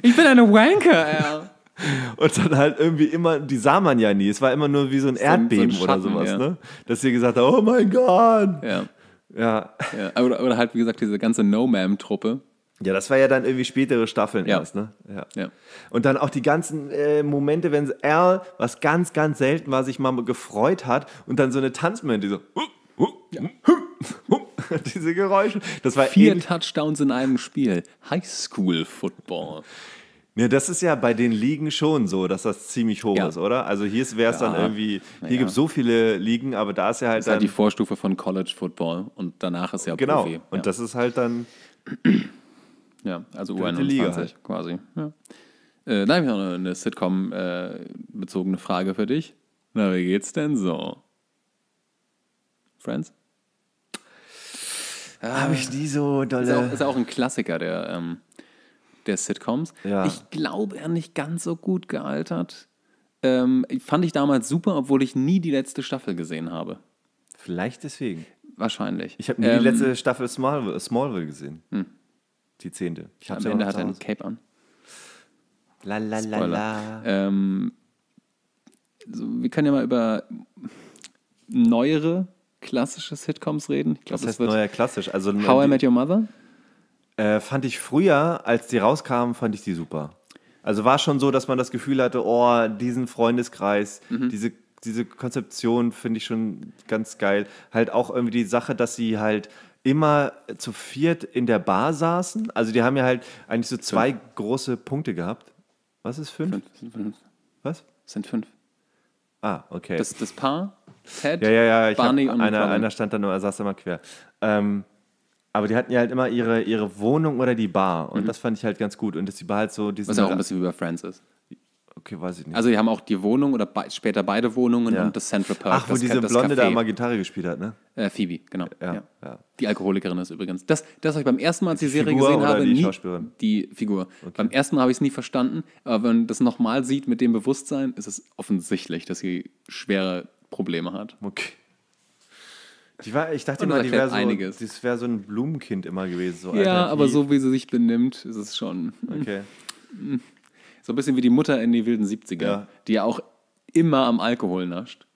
ich bin eine Wanker, ey. Und dann halt irgendwie immer, die sah man ja nie. Es war immer nur wie so ein Erdbeben so ein Schatten, oder sowas, ja. ne? Dass sie gesagt hat, oh mein Gott. Ja. Ja. ja. Oder, oder, halt, wie gesagt, diese ganze No-Mam-Truppe. Ja, das war ja dann irgendwie spätere Staffeln ja. erst, ne? Ja. ja. Und dann auch die ganzen äh, Momente, wenn Al, was ganz, ganz selten war, sich mal gefreut hat und dann so eine Tanzmomente, so. Uh, uh, uh, uh diese Geräusche. Das war Vier Touchdowns in einem Spiel. Highschool Football. Ja, das ist ja bei den Ligen schon so, dass das ziemlich hoch ja. ist, oder? Also hier wäre es ja, dann irgendwie, hier ja. gibt es so viele Ligen, aber da ist ja halt das ist halt dann. Halt die Vorstufe von College Football und danach ist ja genau. Profi. Genau, und das ist halt dann. Ja, also U21 Liga halt. quasi. Ja. Äh, da habe ich noch eine, eine Sitcom-bezogene äh, Frage für dich. Na, wie geht's denn so? Friends? Ah, habe ich nie so dolle. Ist auch, ist auch ein Klassiker der ähm, der Sitcoms. Ja. Ich glaube, er nicht ganz so gut gealtert. Ähm, fand ich damals super, obwohl ich nie die letzte Staffel gesehen habe. Vielleicht deswegen. Wahrscheinlich. Ich habe nie ähm, die letzte Staffel Smallville, Smallville gesehen. Hm. Die zehnte. Ich Am Ende hat er ein Cape an. La la la la. Ähm, so, wir können ja mal über neuere klassische Sitcoms reden. Ich glaub, das heißt neuer klassisch. Also How I Met Your Mother? Äh, fand ich früher, als die rauskamen, fand ich die super. Also war schon so, dass man das Gefühl hatte, oh, diesen Freundeskreis, mhm. diese, diese Konzeption finde ich schon ganz geil. Halt auch irgendwie die Sache, dass sie halt immer zu viert in der Bar saßen. Also die haben ja halt eigentlich so zwei fünf. große Punkte gehabt. Was ist fünf? Fünf. Sind fünf. Was? Sind fünf. Ah, okay. Das, das Paar, Ted, ja, ja, ja. Barney hab, und einer, Barney. einer stand da nur, er saß immer quer. Ähm, aber die hatten ja halt immer ihre, ihre Wohnung oder die Bar. Und mhm. das fand ich halt ganz gut. Und dass die Bar halt so diese. Was ja auch ein bisschen wie bei Friends ist. Okay, weiß ich nicht. Also, die haben auch die Wohnung oder be später beide Wohnungen ja. und das Central Park. Ach, wo diese Blonde Café. da immer Gitarre gespielt hat, ne? Äh, Phoebe, genau. Ja, ja. Die Alkoholikerin ist übrigens. Das, das habe ich beim ersten Mal, als die, die Serie Figur gesehen oder habe, die nie, Schauspielerin. Die Figur. Okay. Beim ersten Mal habe ich es nie verstanden. Aber wenn man das nochmal sieht mit dem Bewusstsein, ist es offensichtlich, dass sie schwere Probleme hat. Okay. Die war, ich dachte immer, die wäre so, einiges. das wäre so ein Blumenkind immer gewesen. So ja, aber so wie sie sich benimmt, ist es schon. Okay. So ein bisschen wie die Mutter in die wilden 70er, ja. die ja auch immer am Alkohol nascht.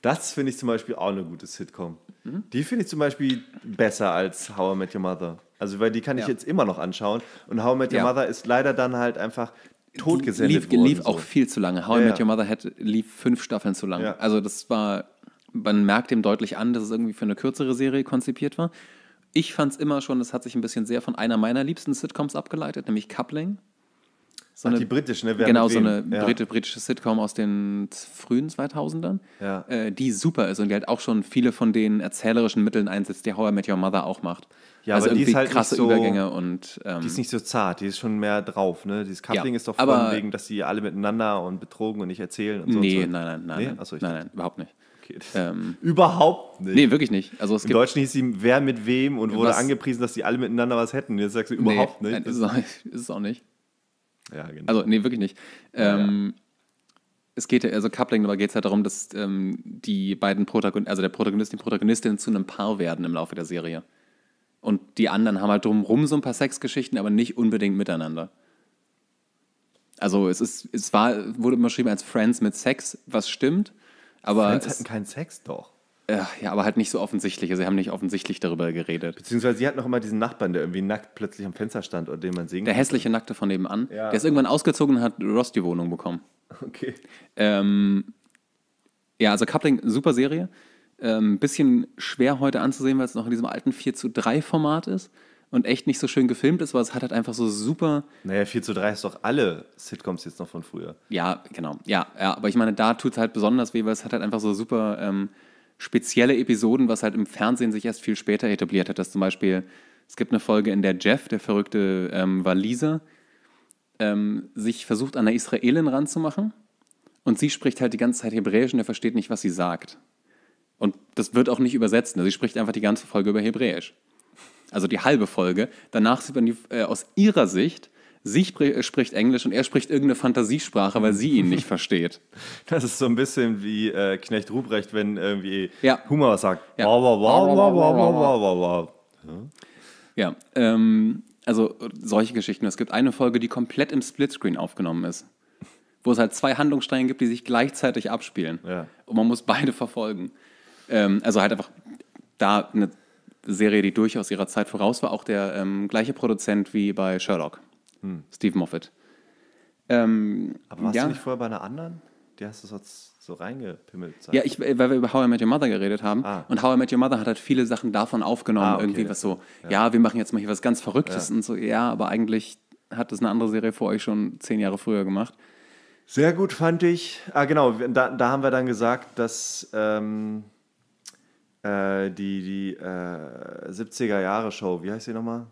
Das finde ich zum Beispiel auch eine gute Sitcom. Mhm. Die finde ich zum Beispiel besser als How I Met Your Mother. Also, weil die kann ich ja. jetzt immer noch anschauen. Und How I Met Your ja. Mother ist leider dann halt einfach totgesendet lief, worden. Lief so. auch viel zu lange. How I Met Your Mother hat, lief fünf Staffeln zu lang. Also, das war man merkt dem deutlich an, dass es irgendwie für eine kürzere Serie konzipiert war. Ich fand es immer schon, es hat sich ein bisschen sehr von einer meiner liebsten Sitcoms abgeleitet, nämlich Coupling. So Ach, die britische, ne? Wer genau, so eine ja. britische Sitcom aus den frühen 2000ern, ja. äh, die super ist und die halt auch schon viele von den erzählerischen Mitteln einsetzt, die How I Met Your Mother auch macht. Ja, also aber die ist halt krasse so, Übergänge und. Ähm, die ist nicht so zart, die ist schon mehr drauf, ne? Dieses Coupling ja, ist doch von wegen, dass sie alle miteinander und betrogen und nicht erzählen und so. Nee, und so. nein, nein, nein. Nee? Achso, ich nein, nein, überhaupt nicht geht. Ähm, Überhaupt nicht. Nee, wirklich nicht. Also es Im gibt, Deutschen hieß sie, wer mit wem und wurde angepriesen, dass sie alle miteinander was hätten. Jetzt sagst du überhaupt nee, nicht. Nein, ist, auch, ist es auch nicht. Ja, genau. Also, nee, wirklich nicht. Ähm, ja, ja. Ähm, es geht, also Coupling, aber geht es halt darum, dass ähm, die beiden Protagonisten, also der Protagonist, und die Protagonistin zu einem Paar werden im Laufe der Serie. Und die anderen haben halt drumherum so ein paar Sexgeschichten, aber nicht unbedingt miteinander. Also es ist, es war, wurde immer beschrieben als Friends mit Sex, was stimmt, aber Friends hatten keinen Sex doch. Ja, aber halt nicht so offensichtlich. Also, sie haben nicht offensichtlich darüber geredet. Beziehungsweise, sie hatten noch immer diesen Nachbarn, der irgendwie nackt plötzlich am Fenster stand und den man sehen Der hässliche kann. Nackte von nebenan. Ja. Der ist irgendwann ausgezogen und hat Ross die Wohnung bekommen. Okay. Ähm, ja, also Coupling, super Serie. Ein ähm, bisschen schwer heute anzusehen, weil es noch in diesem alten 4 zu 3 Format ist und echt nicht so schön gefilmt ist, weil es hat halt einfach so super. Naja, 4 zu 3 ist doch alle Sitcoms jetzt noch von früher. Ja, genau. Ja, ja aber ich meine, da tut es halt besonders weh, weil es hat halt einfach so super ähm, spezielle Episoden, was halt im Fernsehen sich erst viel später etabliert hat. Dass zum Beispiel, es gibt eine Folge, in der Jeff, der verrückte ähm, Waliser, ähm, sich versucht, an der Israelin ranzumachen. Und sie spricht halt die ganze Zeit Hebräisch und er versteht nicht, was sie sagt. Und das wird auch nicht übersetzt. Also sie spricht einfach die ganze Folge über Hebräisch also die halbe Folge. Danach sieht man die, äh, aus ihrer Sicht, sie spr äh, spricht Englisch und er spricht irgendeine Fantasiesprache, weil sie ihn nicht versteht. Das ist so ein bisschen wie äh, Knecht Ruprecht, wenn irgendwie ja. Humor was sagt. Ja. also solche Geschichten. Es gibt eine Folge, die komplett im Splitscreen aufgenommen ist, wo es halt zwei Handlungsstränge gibt, die sich gleichzeitig abspielen. Ja. Und man muss beide verfolgen. Ähm, also halt einfach da eine Serie, die durchaus ihrer Zeit voraus war, auch der ähm, gleiche Produzent wie bei Sherlock, hm. Steve Moffat. Ähm, Aber warst ja. du nicht vorher bei einer anderen? Die hast du sonst so reingepimmelt. Ja, ich, äh, weil wir über How I Met Your Mother geredet haben. Ah. Und How I Met Your Mother hat halt viele Sachen davon aufgenommen. Ah, okay. Irgendwie was so, ja. ja. wir machen jetzt mal hier was ganz Verrücktes ja. und so. Ja, aber eigentlich hat das eine andere Serie vor euch schon zehn Jahre früher gemacht. Sehr gut fand ich. Ah, genau, da, da haben wir dann gesagt, dass ähm, äh, die, die äh, 70er-Jahre-Show, wie heißt die nochmal?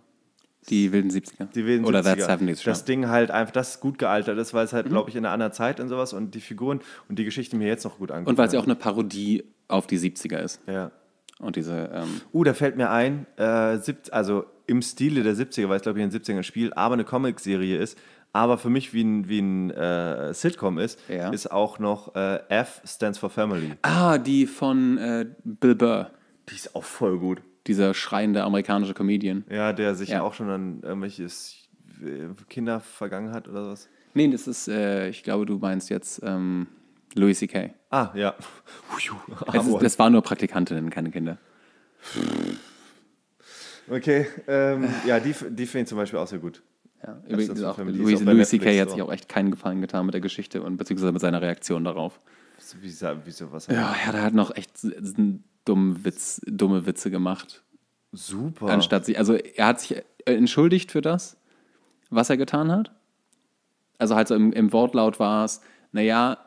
Die wilden 70er. Die wilden Oder 70er. That's Show. Das Ding halt einfach, das gut gealtert ist, weil es halt, mhm. glaube ich, in einer anderen Zeit und sowas und die Figuren und die Geschichten mir jetzt noch gut angucken. Und weil sie auch eine Parodie auf die 70er ist. Ja. Und diese. Ähm uh, da fällt mir ein, äh, also im Stile der 70er, weil es, glaube ich, ein 70er Spiel, aber eine Comicserie ist, aber für mich wie ein, wie ein äh, Sitcom ist, ja. ist auch noch äh, F stands for Family. Ah, die von äh, Bill Burr. Die ist auch voll gut. Dieser schreiende amerikanische Comedian. Ja, der sich ja. auch schon an irgendwelche äh, Kinder vergangen hat oder sowas. Nee, das ist, äh, ich glaube, du meinst jetzt ähm, Louis C.K. Ah, ja. es, ist, das waren nur Praktikantinnen, keine Kinder. Okay, ähm, ja, die, die finde ich zum Beispiel auch sehr gut. Ja, übrigens auch Louis, Louis C.K. hat sich auch echt keinen Gefallen getan mit der Geschichte und beziehungsweise mit seiner Reaktion darauf. Wieso, wieso was? Ja, er hat noch echt dummen Witz, dumme Witze gemacht. Super. Anstatt sich, also er hat sich äh, entschuldigt für das, was er getan hat. Also halt so im, im Wortlaut war es, naja,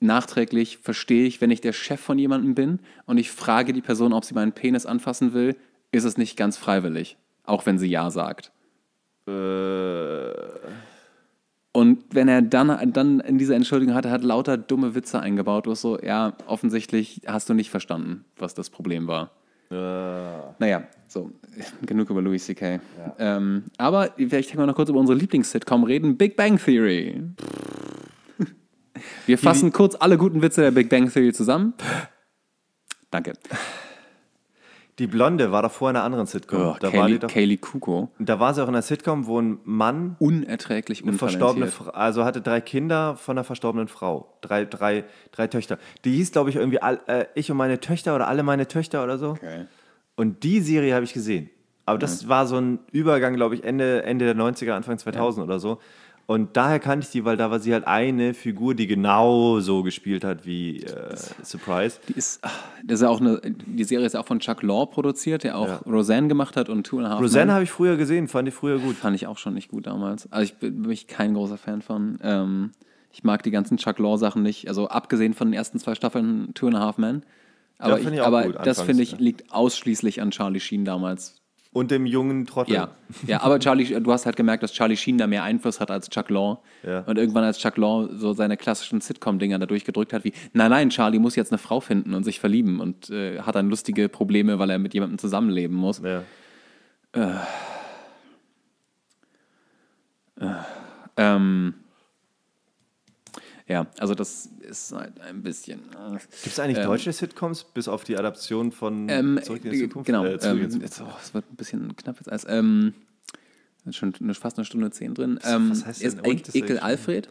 nachträglich verstehe ich, wenn ich der Chef von jemandem bin und ich frage die Person, ob sie meinen Penis anfassen will, ist es nicht ganz freiwillig, auch wenn sie Ja sagt. Äh. Und wenn er dann, dann in dieser Entschuldigung hatte, hat lauter dumme Witze eingebaut, wo so, ja, offensichtlich hast du nicht verstanden, was das Problem war. Uh. Naja, so, genug über Louis C.K. Ja. Ähm, aber vielleicht können wir noch kurz über unsere Lieblings-Sitcom reden: Big Bang Theory. Wir fassen kurz alle guten Witze der Big Bang Theory zusammen. Danke. Die Blonde war doch vorher in einer anderen Sitcom. Oh, da Kaylee, war doch, Kaylee Kuko. Da war sie auch in einer Sitcom, wo ein Mann. Unerträglich eine verstorbene Also hatte drei Kinder von einer verstorbenen Frau. Drei, drei, drei Töchter. Die hieß, glaube ich, irgendwie all, äh, Ich und meine Töchter oder Alle meine Töchter oder so. Okay. Und die Serie habe ich gesehen. Aber das ja. Mhm. war so ein Übergang, glaube ich, Ende, Ende der 90er, Anfang 2000 ja. oder so. Und daher kannte ich sie, weil da war sie halt eine Figur, die genau so gespielt hat wie äh, Surprise. Die ist, ah, das ist ja auch eine, die Serie ist auch von Chuck Law produziert, der auch ja. Roseanne gemacht hat und Two and a Half Roseanne habe ich früher gesehen, fand ich früher gut. Fand ich auch schon nicht gut damals. Also ich bin, bin ich kein großer Fan von. Ähm, ich mag die ganzen Chuck Law Sachen nicht. Also abgesehen von den ersten zwei Staffeln Two and a Half Men. Aber, ja, ich, ich aber das finde ich liegt ausschließlich an Charlie Sheen damals, und dem jungen Trottel. Ja, ja aber Charlie, du hast halt gemerkt, dass Charlie Sheen da mehr Einfluss hat als Chuck Law. Ja. Und irgendwann, als Chuck Law so seine klassischen Sitcom-Dinger da durchgedrückt hat, wie, nein, nein, Charlie muss jetzt eine Frau finden und sich verlieben und äh, hat dann lustige Probleme, weil er mit jemandem zusammenleben muss. Ja. Äh, äh, ähm, ja, also das ist halt ein bisschen. Äh, ne? Gibt es eigentlich ähm, deutsche Sitcoms, bis auf die Adaption von ähm, Zurück in die äh, Zukunft? Genau. Äh, ähm, jetzt, oh, es wird ein bisschen knapp jetzt als. Ähm, schon eine, fast eine Stunde zehn drin. Ähm, was heißt denn? Ist, Ekel Alfred.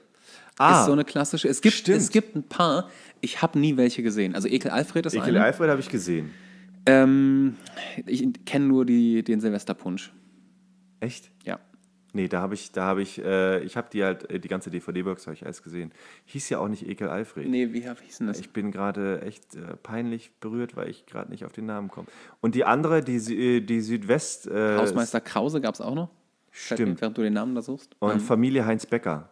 Ah, ist so eine klassische. Es gibt, es gibt ein paar. Ich habe nie welche gesehen. Also Ekel Alfred ist Ekel eine. Ekel Alfred habe ich gesehen. Ähm, ich kenne nur die, den Silvesterpunsch. Echt? Ja. Nee, da habe ich, da habe ich, äh, ich habe die halt, äh, die ganze DVD-Box habe ich alles gesehen. Hieß ja auch nicht Ekel Alfred. Nee, wie hieß denn das? Ich bin gerade echt äh, peinlich berührt, weil ich gerade nicht auf den Namen komme. Und die andere, die, äh, die Südwest... Äh, Hausmeister Krause gab es auch noch. Stimmt. Während du den Namen da suchst. Und mhm. Familie Heinz Becker.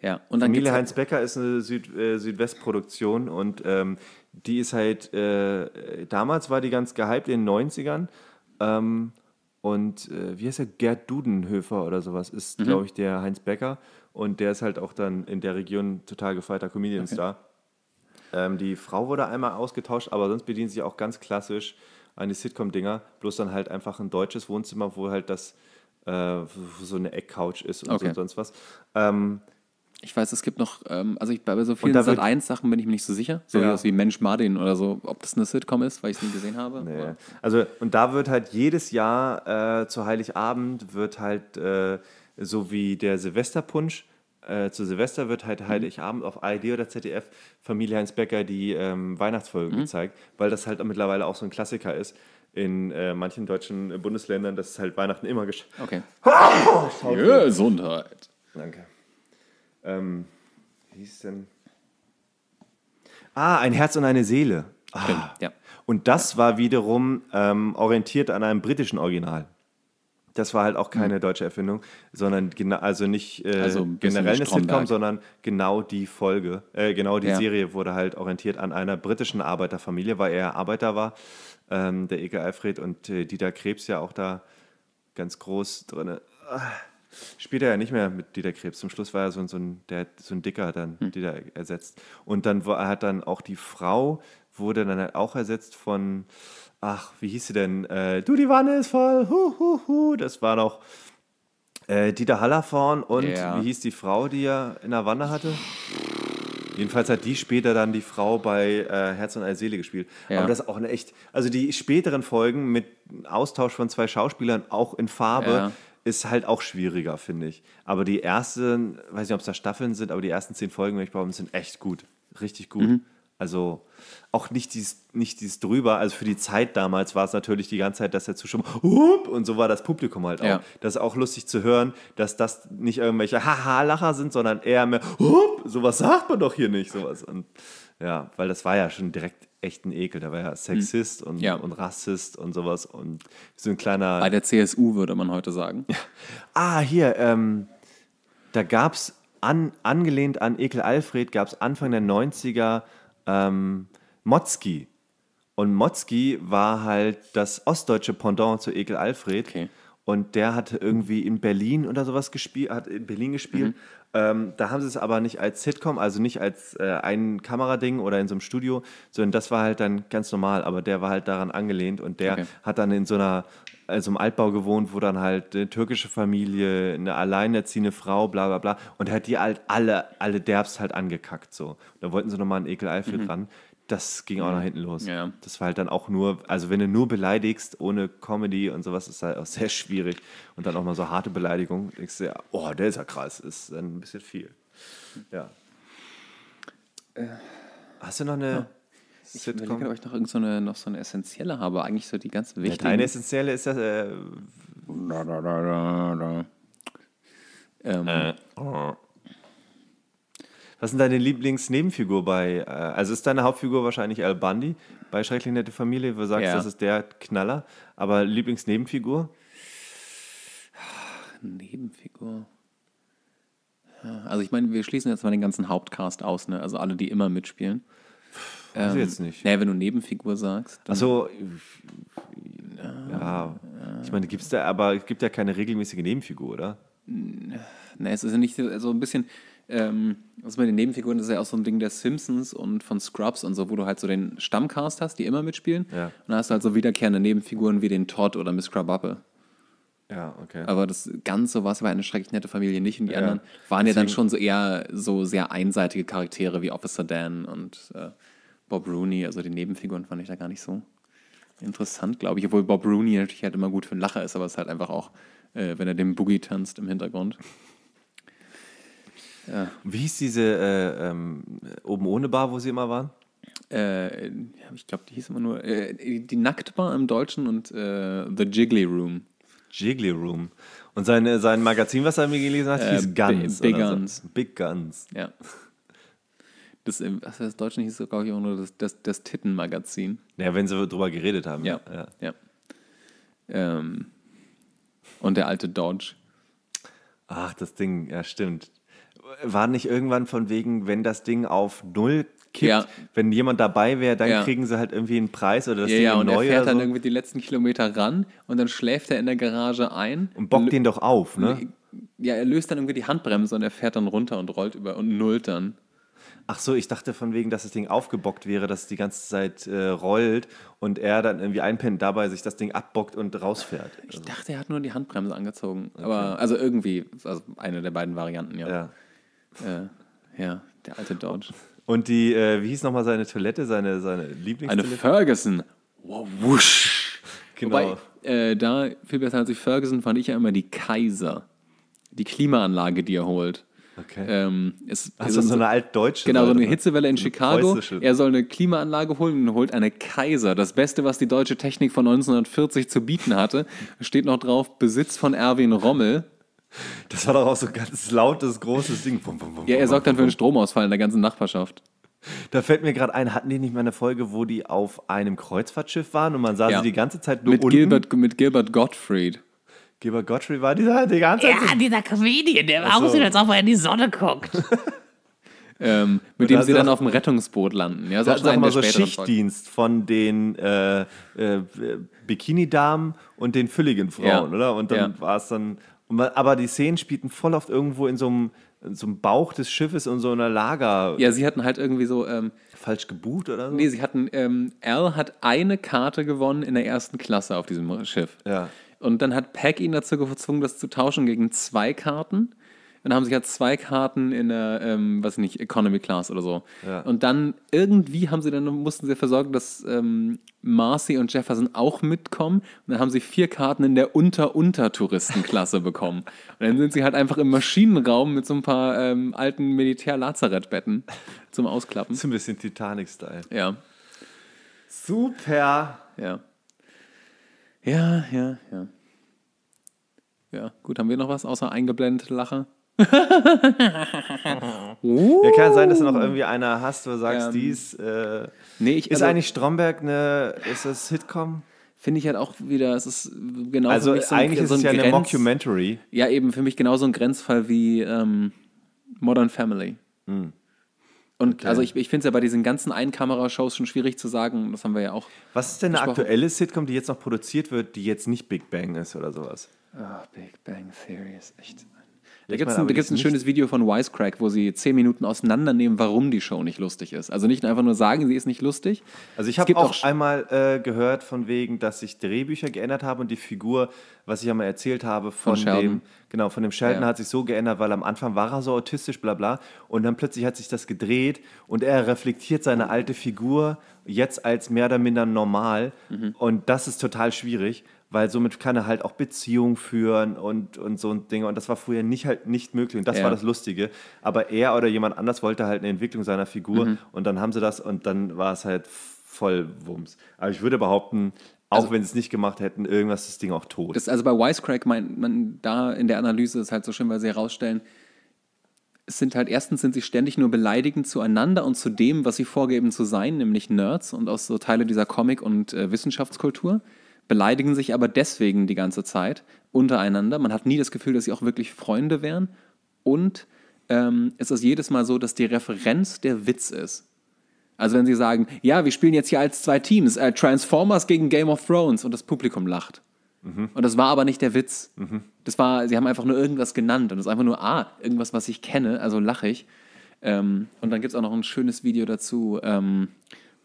Ja, und dann Familie Heinz Becker ist eine Süd, Südwest-Produktion und ähm, die ist halt, damals war die ganz gehypt in den 90ern. Ähm, und äh, wie heißt er? Gerd Dudenhöfer oder sowas ist, mhm. glaube ich, der Heinz Becker. Und der ist halt auch dann in der Region total gefeierter Comedian-Star. Okay. Ähm, die Frau wurde einmal ausgetauscht, aber sonst bedienen sie auch ganz klassisch an die Sitcom-Dinger. Bloß dann halt einfach ein deutsches Wohnzimmer, wo halt das äh, so eine Eckcouch ist und okay. so, sonst was. Ähm, ich weiß, es gibt noch, ähm, also ich, bei so vielen Sat 1 Sachen bin ich mir nicht so sicher, so ja. wie Mensch Martin oder so, ob das eine Sitcom ist, weil ich es nie gesehen habe. Nee. Also und da wird halt jedes Jahr äh, zu Heiligabend wird halt äh, so wie der Silvesterpunsch äh, zu Silvester wird halt mhm. Heiligabend auf ARD oder ZDF Familie Heinz Becker die ähm, Weihnachtsfolge mhm. gezeigt, weil das halt mittlerweile auch so ein Klassiker ist in äh, manchen deutschen Bundesländern, dass es halt Weihnachten immer geschafft. Okay. Oh, Gesundheit. Danke. Ähm, hieß denn? Ah, ein Herz und eine Seele. Ah. ja. Und das war wiederum ähm, orientiert an einem britischen Original. Das war halt auch keine mhm. deutsche Erfindung, sondern also nicht äh, also ein generell eine Sitcom, sondern genau die Folge, äh, genau die ja. Serie wurde halt orientiert an einer britischen Arbeiterfamilie, weil er Arbeiter war, ähm, der Eke Alfred und äh, Dieter Krebs ja auch da ganz groß drin. Ah spielt er ja nicht mehr mit Dieter Krebs. Zum Schluss war er so, ein, so, ein, der, so ein Dicker dann, hm. Dieter ersetzt. Und dann war, hat dann auch die Frau, wurde dann halt auch ersetzt von, ach, wie hieß sie denn? Äh, du, die Wanne ist voll, hu, hu, hu. Das war noch äh, Dieter Hallervorn und ja. wie hieß die Frau, die er in der Wanne hatte? Jedenfalls hat die später dann die Frau bei äh, Herz und Seele gespielt. Ja. Aber das ist auch eine echt, also die späteren Folgen mit Austausch von zwei Schauspielern auch in Farbe, ja ist halt auch schwieriger, finde ich. Aber die ersten, weiß nicht, ob es da Staffeln sind, aber die ersten zehn Folgen, wenn ich behaupten, sind echt gut. Richtig gut. Mhm. Also auch nicht dies, nicht dies drüber. Also für die Zeit damals war es natürlich die ganze Zeit, dass der Zuschauer und so war das Publikum halt auch. Ja. Das ist auch lustig zu hören, dass das nicht irgendwelche Haha-Lacher sind, sondern eher mehr Hup! Sowas sagt man doch hier nicht. Sowas. Und ja, weil das war ja schon direkt echten Ekel. Da war er hm. Sexist hm. und, ja. und Rassist und sowas. Und so ein kleiner. Bei der CSU würde man heute sagen. ah, hier, ähm, da gab es an, angelehnt an Ekel Alfred, gab es Anfang der 90er ähm, Motzki. Und Motzki war halt das ostdeutsche Pendant zu Ekel Alfred. Okay. Und der hat irgendwie in Berlin oder sowas gespielt, hat in Berlin gespielt mhm. Ähm, da haben sie es aber nicht als Sitcom, also nicht als äh, ein Kamerading oder in so einem Studio, sondern das war halt dann ganz normal, aber der war halt daran angelehnt und der okay. hat dann in so einer also äh, im Altbau gewohnt, wo dann halt eine türkische Familie, eine alleinerziehende Frau, bla bla bla. Und hat die halt alle, alle derbst halt angekackt so. Da wollten sie nochmal einen Ekel-Eifel mhm. dran das ging auch nach mhm. hinten los. Ja. Das war halt dann auch nur, also wenn du nur beleidigst ohne Comedy und sowas, ist halt auch sehr schwierig. Und dann auch mal so harte Beleidigung, denkst du ja, oh, der ist ja krass, ist ein bisschen viel. Ja. Äh. Hast du noch eine. Ja. Ich Sitcom? überlege, ob ich noch, irgend so eine, noch so eine essentielle habe. Eigentlich so die ganz wichtige. Ja, deine essentielle ist das. Äh, da, da, da, ähm, äh, oh. Was ist deine Lieblingsnebenfigur bei, äh, also ist deine Hauptfigur wahrscheinlich Al Bundy bei Schrecklich Nette Familie, wo du sagst, ja. das ist der Knaller, aber Lieblingsnebenfigur? Nebenfigur. Ja, also ich meine, wir schließen jetzt mal den ganzen Hauptcast aus, ne? also alle, die immer mitspielen. Weiß ähm, jetzt nicht. Naja, wenn du Nebenfigur sagst. Also, ja. Ich meine, gibt's da, aber es gibt ja keine regelmäßige Nebenfigur, oder? Ne, es ist ja nicht so ein bisschen, ähm, also mit den Nebenfiguren ist ja auch so ein Ding der Simpsons und von Scrubs und so, wo du halt so den Stammcast hast, die immer mitspielen. Ja. Und dann hast du halt so wiederkehrende Nebenfiguren wie den Todd oder Miss Krabappe. Ja, okay. Aber das Ganze war es bei einer schrecklich nette Familie nicht und die ja. anderen waren Deswegen. ja dann schon so eher so sehr einseitige Charaktere wie Officer Dan und äh, Bob Rooney. Also die Nebenfiguren fand ich da gar nicht so interessant, glaube ich. Obwohl Bob Rooney natürlich halt immer gut für einen Lacher ist, aber es ist halt einfach auch, äh, wenn er den Boogie tanzt im Hintergrund. Ja. Wie hieß diese äh, ähm, Oben ohne Bar, wo Sie immer waren? Äh, ich glaube, die hieß immer nur äh, die Nacktbar im Deutschen und äh, The Jiggly Room. Jiggly Room. Und sein, äh, sein Magazin, was er mir gelesen hat, äh, hieß Guns. Big, Big Guns. So. Big Guns. Ja. Das, also das Deutsche hieß sogar auch nur das, das, das Tittenmagazin. Ja, wenn sie drüber geredet haben. Ja. ja. ja. Ähm, und der alte Dodge. Ach, das Ding, ja, stimmt war nicht irgendwann von wegen, wenn das Ding auf null kippt, ja. wenn jemand dabei wäre, dann ja. kriegen sie halt irgendwie einen Preis oder das ja, Ding ja, und neu er fährt dann so. irgendwie die letzten Kilometer ran und dann schläft er in der Garage ein. Und bockt den doch auf, ne? Ja, er löst dann irgendwie die Handbremse und er fährt dann runter und rollt über und nullt dann. Ach so, ich dachte von wegen, dass das Ding aufgebockt wäre, dass es die ganze Zeit äh, rollt und er dann irgendwie einpennt, dabei sich das Ding abbockt und rausfährt. Ich also. dachte, er hat nur die Handbremse angezogen. Okay. Aber also irgendwie, also eine der beiden Varianten, ja. ja. Äh, ja, der alte Dodge. Und die, äh, wie hieß nochmal seine Toilette, seine, seine Lieblingstoilette? Eine Ferguson. Wow, wusch. Genau. Wobei, äh, da viel besser als ich Ferguson fand ich ja immer die Kaiser. Die Klimaanlage, die er holt. Okay. Ähm, es, also so, so eine altdeutsche. Genau, so eine ne? Hitzewelle in Chicago. Er soll eine Klimaanlage holen und holt eine Kaiser. Das Beste, was die deutsche Technik von 1940 zu bieten hatte, steht noch drauf: Besitz von Erwin Rommel. Das war doch auch so ein ganz lautes, großes Ding. Bum, bum, bum, ja, er sorgt dann für einen Stromausfall in der ganzen Nachbarschaft. Da fällt mir gerade ein, hatten die nicht mal eine Folge, wo die auf einem Kreuzfahrtschiff waren und man sah ja. sie die ganze Zeit nur mit unten? Gilbert, mit Gilbert Gottfried. Gilbert Gottfried war dieser die ganze Zeit. Ja, dieser Comedian, der also. aussieht, als ob er in die Sonne guckt. ähm, mit dem sie dann auf dem Rettungsboot landen. Ja, so das ist auch mal so Schichtdienst von den äh, äh, Bikini-Damen und den fülligen Frauen, ja. oder? Und dann war es dann aber die Szenen spielten voll oft irgendwo in so einem, in so einem Bauch des Schiffes und so einer Lager. Ja, sie hatten halt irgendwie so. Ähm, Falsch gebucht oder so? Nee, sie hatten. Ähm, Al hat eine Karte gewonnen in der ersten Klasse auf diesem Schiff. Ja. Und dann hat Peck ihn dazu gezwungen, das zu tauschen gegen zwei Karten dann haben sie halt zwei Karten in der, ähm, was nicht, Economy Class oder so. Ja. Und dann irgendwie haben sie dann, mussten sie versorgen, dass ähm, Marcy und Jefferson auch mitkommen. Und dann haben sie vier Karten in der Unter-Unter-Touristenklasse bekommen. Und dann sind sie halt einfach im Maschinenraum mit so ein paar ähm, alten Militär-Lazarettbetten zum Ausklappen. Das ist ein bisschen Titanic-Style. Ja. Super. Ja. Ja, ja, ja. Ja, gut, haben wir noch was außer eingeblendete Lache? uh. Ja, kann sein, dass du noch irgendwie einer hast, wo du sagst, ähm, dies äh, nee, ich, ist also, eigentlich Stromberg eine, ist das Hitcom? Finde ich halt auch wieder, es ist genau Also so eigentlich ist so es ja Grenz, eine Mockumentary. Ja, eben für mich genauso ein Grenzfall wie ähm, Modern Family. Hm. Und okay. also ich, ich finde es ja bei diesen ganzen Einkamerashows schon schwierig zu sagen, das haben wir ja auch. Was ist denn eine aktuelle Sitcom, die jetzt noch produziert wird, die jetzt nicht Big Bang ist oder sowas? Oh, Big Bang Theory ist echt da gibt es ein, ein schönes Video von Wisecrack, wo sie zehn Minuten auseinandernehmen, warum die Show nicht lustig ist. Also nicht einfach nur sagen, sie ist nicht lustig. Also ich habe auch, auch einmal äh, gehört von wegen, dass sich Drehbücher geändert haben und die Figur, was ich einmal erzählt habe, von, von dem, genau, von dem Sheldon ja. hat sich so geändert, weil am Anfang war er so autistisch, bla bla. Und dann plötzlich hat sich das gedreht und er reflektiert seine alte Figur jetzt als mehr oder minder normal. Mhm. Und das ist total schwierig weil somit kann er halt auch Beziehungen führen und, und so Dinge. Und das war früher nicht halt nicht möglich. Und das ja. war das Lustige. Aber er oder jemand anders wollte halt eine Entwicklung seiner Figur mhm. und dann haben sie das und dann war es halt voll Wumms. Aber ich würde behaupten, auch also, wenn sie es nicht gemacht hätten, irgendwas ist das Ding auch tot. Das, also bei Wisecrack meint man da in der Analyse ist halt so schön, weil sie herausstellen, es sind halt erstens sind sie ständig nur beleidigend zueinander und zu dem, was sie vorgeben zu sein, nämlich Nerds und aus so Teile dieser Comic- und äh, Wissenschaftskultur beleidigen sich aber deswegen die ganze Zeit untereinander. Man hat nie das Gefühl, dass sie auch wirklich Freunde wären. Und ähm, es ist jedes Mal so, dass die Referenz der Witz ist. Also wenn sie sagen, ja, wir spielen jetzt hier als zwei Teams, äh, Transformers gegen Game of Thrones und das Publikum lacht. Mhm. Und das war aber nicht der Witz. Mhm. Das war, sie haben einfach nur irgendwas genannt und es ist einfach nur, ah, irgendwas, was ich kenne, also lache ich. Ähm, und dann gibt es auch noch ein schönes Video dazu. Ähm,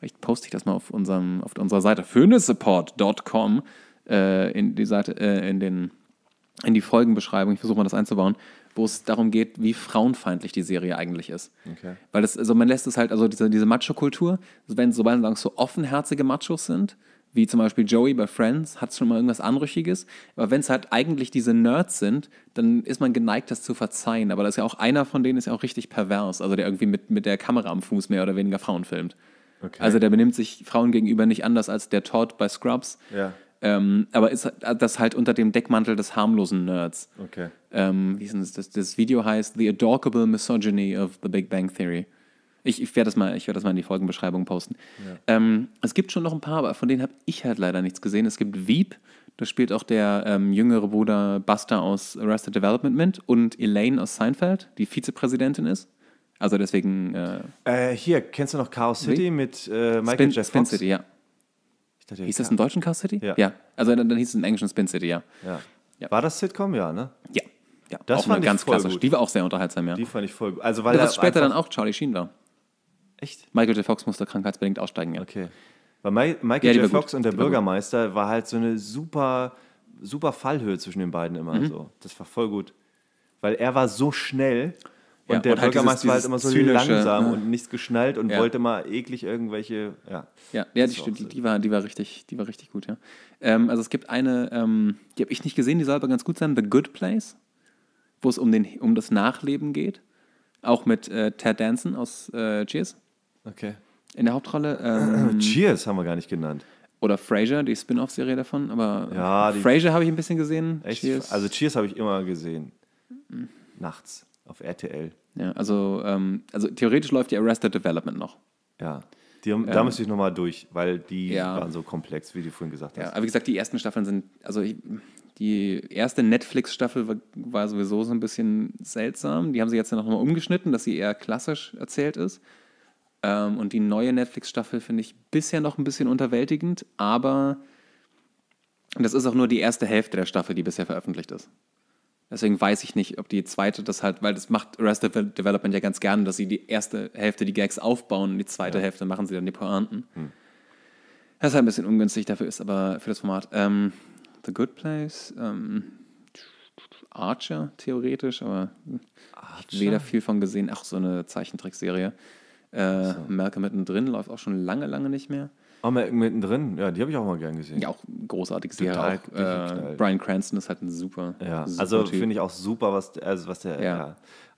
Vielleicht poste ich das mal auf, unserem, auf unserer Seite phönesupport.com äh, in die Seite, äh, in den in die Folgenbeschreibung, ich versuche mal das einzubauen, wo es darum geht, wie frauenfeindlich die Serie eigentlich ist. Okay. Weil das, also man lässt es halt, also diese, diese Macho-Kultur, wenn sobald so offenherzige Machos sind, wie zum Beispiel Joey bei Friends, hat es schon mal irgendwas Anrüchiges. Aber wenn es halt eigentlich diese Nerds sind, dann ist man geneigt, das zu verzeihen. Aber das ist ja auch einer von denen, ist ja auch richtig pervers. Also der irgendwie mit, mit der Kamera am Fuß mehr oder weniger Frauen filmt. Okay. Also der benimmt sich Frauen gegenüber nicht anders als der Todd bei Scrubs. Ja. Ähm, aber ist das halt unter dem Deckmantel des harmlosen Nerds. Okay. Ähm, wie ist das? das? das? Video heißt The Adorkable Misogyny of the Big Bang Theory. Ich, ich werde das, mal, werd das mal in die Folgenbeschreibung posten. Ja. Ähm, es gibt schon noch ein paar, aber von denen habe ich halt leider nichts gesehen. Es gibt Veep, da spielt auch der ähm, jüngere Bruder Buster aus Arrested Development Mint und Elaine aus Seinfeld, die Vizepräsidentin ist. Also deswegen. Äh, äh, hier, kennst du noch Chaos City mit äh, Michael Spin, Jeff Spin City, ja. Dachte, hieß das im deutschen Chaos City? Ja. ja. Also dann, dann hieß es im englischen Spin City, ja. ja. ja. War das Sitcom? Ja, ne? Ja. ja. Das auch fand ich ganz voll klassisch. Gut. Die war auch sehr unterhaltsam, ja. Die fand ich voll gut. Also, weil ja, was später dann auch Charlie Sheen war. Echt? Michael J. Fox musste krankheitsbedingt aussteigen, ja. Okay. Weil Michael ja, J. Fox gut. und der Bürgermeister war, war halt so eine super, super Fallhöhe zwischen den beiden immer. Mhm. So. Das war voll gut. Weil er war so schnell und ja, der und halt Bürgermeister war halt immer so langsam ne? und nichts geschnallt und ja. wollte mal eklig irgendwelche. Ja, ja, ja die, die, die, war, die, war richtig, die war richtig gut, ja. Ähm, also es gibt eine, ähm, die habe ich nicht gesehen, die soll aber ganz gut sein: The Good Place, wo es um, um das Nachleben geht. Auch mit äh, Ted Danson aus äh, Cheers. Okay. In der Hauptrolle. Ähm, Cheers haben wir gar nicht genannt. Oder Frasier, die Spin-off-Serie davon. Aber ja, Frasier habe ich ein bisschen gesehen. Echt? Cheers. Also Cheers habe ich immer gesehen. Mhm. Nachts. Auf RTL. Ja, also, ähm, also theoretisch läuft die Arrested Development noch. Ja. Die, da ähm, müsste ich nochmal durch, weil die ja. waren so komplex, wie du vorhin gesagt hast. Ja, aber wie gesagt, die ersten Staffeln sind, also ich, die erste Netflix-Staffel war, war, sowieso so ein bisschen seltsam. Die haben sie jetzt nochmal umgeschnitten, dass sie eher klassisch erzählt ist. Ähm, und die neue Netflix-Staffel finde ich bisher noch ein bisschen unterwältigend, aber das ist auch nur die erste Hälfte der Staffel, die bisher veröffentlicht ist. Deswegen weiß ich nicht, ob die zweite das halt, weil das macht Arrested Development ja ganz gerne, dass sie die erste Hälfte die Gags aufbauen und die zweite ja. Hälfte machen sie dann die Pointen. Hm. Das ist halt ein bisschen ungünstig dafür ist, aber für das Format. Ähm, The Good Place, ähm, Archer theoretisch, aber Archer? weder viel von gesehen. Ach, so eine Zeichentrickserie. Äh, so. Malcolm mittendrin läuft auch schon lange, lange nicht mehr. Amerecken mittendrin, ja, die habe ich auch mal gern gesehen. Ja, auch großartig. Sie Total halt auch, äh, Brian Cranston ist halt ein super. Ja, super also finde ich auch super, was, also was der. Ja. Ja.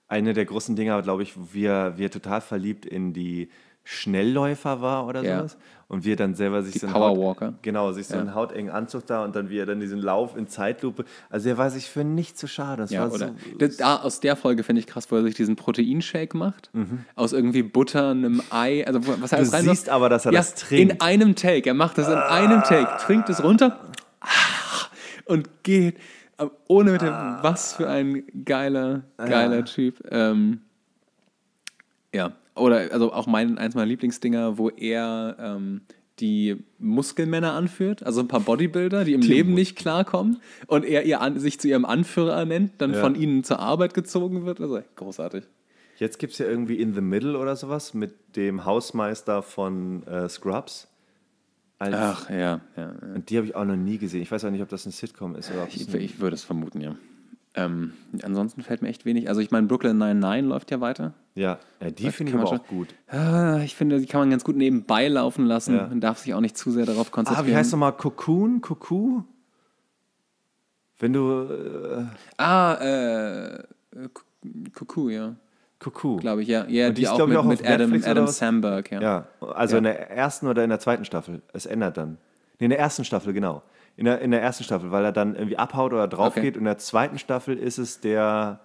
Eine der großen Dinge, glaube ich, wir, wir total verliebt in die Schnellläufer war oder ja. sowas. Und wir dann selber sich die so einen Haut, genau, sich so ja. einen hautengen Anzug da und dann wie er dann diesen Lauf in Zeitlupe. Also er war sich für nichts zu schade. Das ja, oder so, das, da, ah, aus der Folge finde ich krass, wo er sich diesen Proteinshake macht. Mhm. Aus irgendwie Butter, einem Ei. Also was heißt Du rein, siehst was? aber, dass er ja, das trinkt. In einem Take. Er macht das in ah. einem Take. Trinkt es runter ah. und geht. Äh, ohne mit dem, ah. was für ein geiler, geiler Typ. Ähm, ja, oder also auch mein, eins meiner Lieblingsdinger, wo er ähm, die Muskelmänner anführt, also ein paar Bodybuilder, die im die Leben nicht klarkommen und er ihr an, sich zu ihrem Anführer nennt, dann ja. von ihnen zur Arbeit gezogen wird. Also großartig. Jetzt gibt es ja irgendwie In the Middle oder sowas mit dem Hausmeister von äh, Scrubs. Als, Ach ja, ja, ja. Und die habe ich auch noch nie gesehen. Ich weiß auch nicht, ob das ein Sitcom ist. Oder ich, ich würde es vermuten, ja. Ähm, ansonsten fällt mir echt wenig. Also ich meine, Brooklyn 99 läuft ja weiter. Ja, ja die finde ich aber schon, auch gut. Ah, ich finde, die kann man ganz gut nebenbei laufen lassen. Ja. Man darf sich auch nicht zu sehr darauf konzentrieren. Ah, wie heißt nochmal Cocoon? Cuckoo? Wenn du... Äh ah, äh... äh Cuckoo, ja. Cuckoo. Glaube ich, ja. ja die, die ist, auch mit, auch mit Adam, Adam Samberg, ja. ja. also ja. in der ersten oder in der zweiten Staffel. Es ändert dann. Nee, in der ersten Staffel, genau. In der, in der ersten Staffel, weil er dann irgendwie abhaut oder drauf okay. geht. Und in der zweiten Staffel ist es der,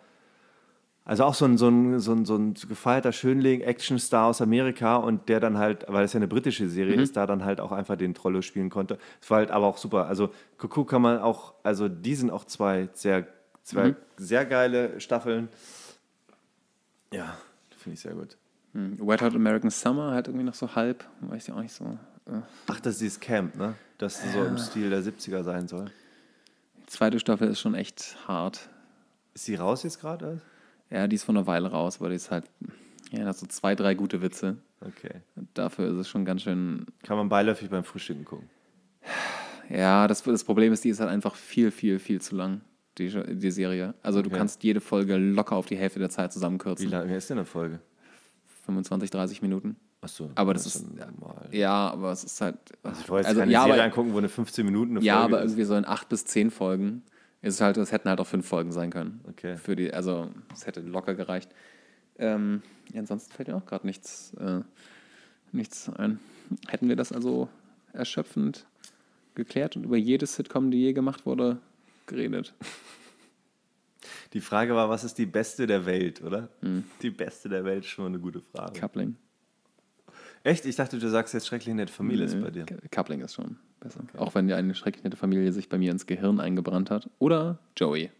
also auch so ein, so ein, so ein, so ein gefeierter Schönling, Actionstar aus Amerika und der dann halt, weil es ja eine britische Serie mhm. ist, da dann halt auch einfach den Trollo spielen konnte. Es war halt aber auch super. Also Kuckuck kann man auch, also die sind auch zwei sehr, zwei mhm. sehr geile Staffeln. Ja, finde ich sehr gut. Hm, White Hot American Summer halt irgendwie noch so halb, weiß ich auch nicht so. Ach, das ist dieses Camp, ne? Das ja. so im Stil der 70er sein soll. Die zweite Staffel ist schon echt hart. Ist die raus jetzt gerade? Ja, die ist vor einer Weile raus, weil die ist halt. Ja, hat so zwei, drei gute Witze. Okay. dafür ist es schon ganz schön. Kann man beiläufig beim Frühstücken gucken. Ja, das, das Problem ist, die ist halt einfach viel, viel, viel zu lang, die, die Serie. Also, du kannst jede Folge locker auf die Hälfte der Zeit zusammenkürzen. Wie lange ist denn eine Folge? 25, 30 Minuten. Achso. Aber das, das ist. Normal. Ja, aber es ist halt. Also, ich wollte also, keine ja, Serie aber, angucken, wo eine 15 Minuten eine Ja, aber ist. irgendwie so in 8 bis 10 Folgen. Ist halt, das hätten halt auch fünf Folgen sein können. Okay. Für die, also, es hätte locker gereicht. Ähm, ja, ansonsten fällt mir auch gerade nichts, äh, nichts ein. Hätten wir das also erschöpfend geklärt und über jedes Sitcom, die je gemacht wurde, geredet? Die Frage war, was ist die beste der Welt, oder? Mhm. Die beste der Welt ist schon mal eine gute Frage. Coupling. Echt? Ich dachte, du sagst jetzt schrecklich nette Familie nee, ist bei dir. Coupling ist schon besser. Okay. Auch wenn ja eine schrecklich nette Familie sich bei mir ins Gehirn eingebrannt hat. Oder Joey.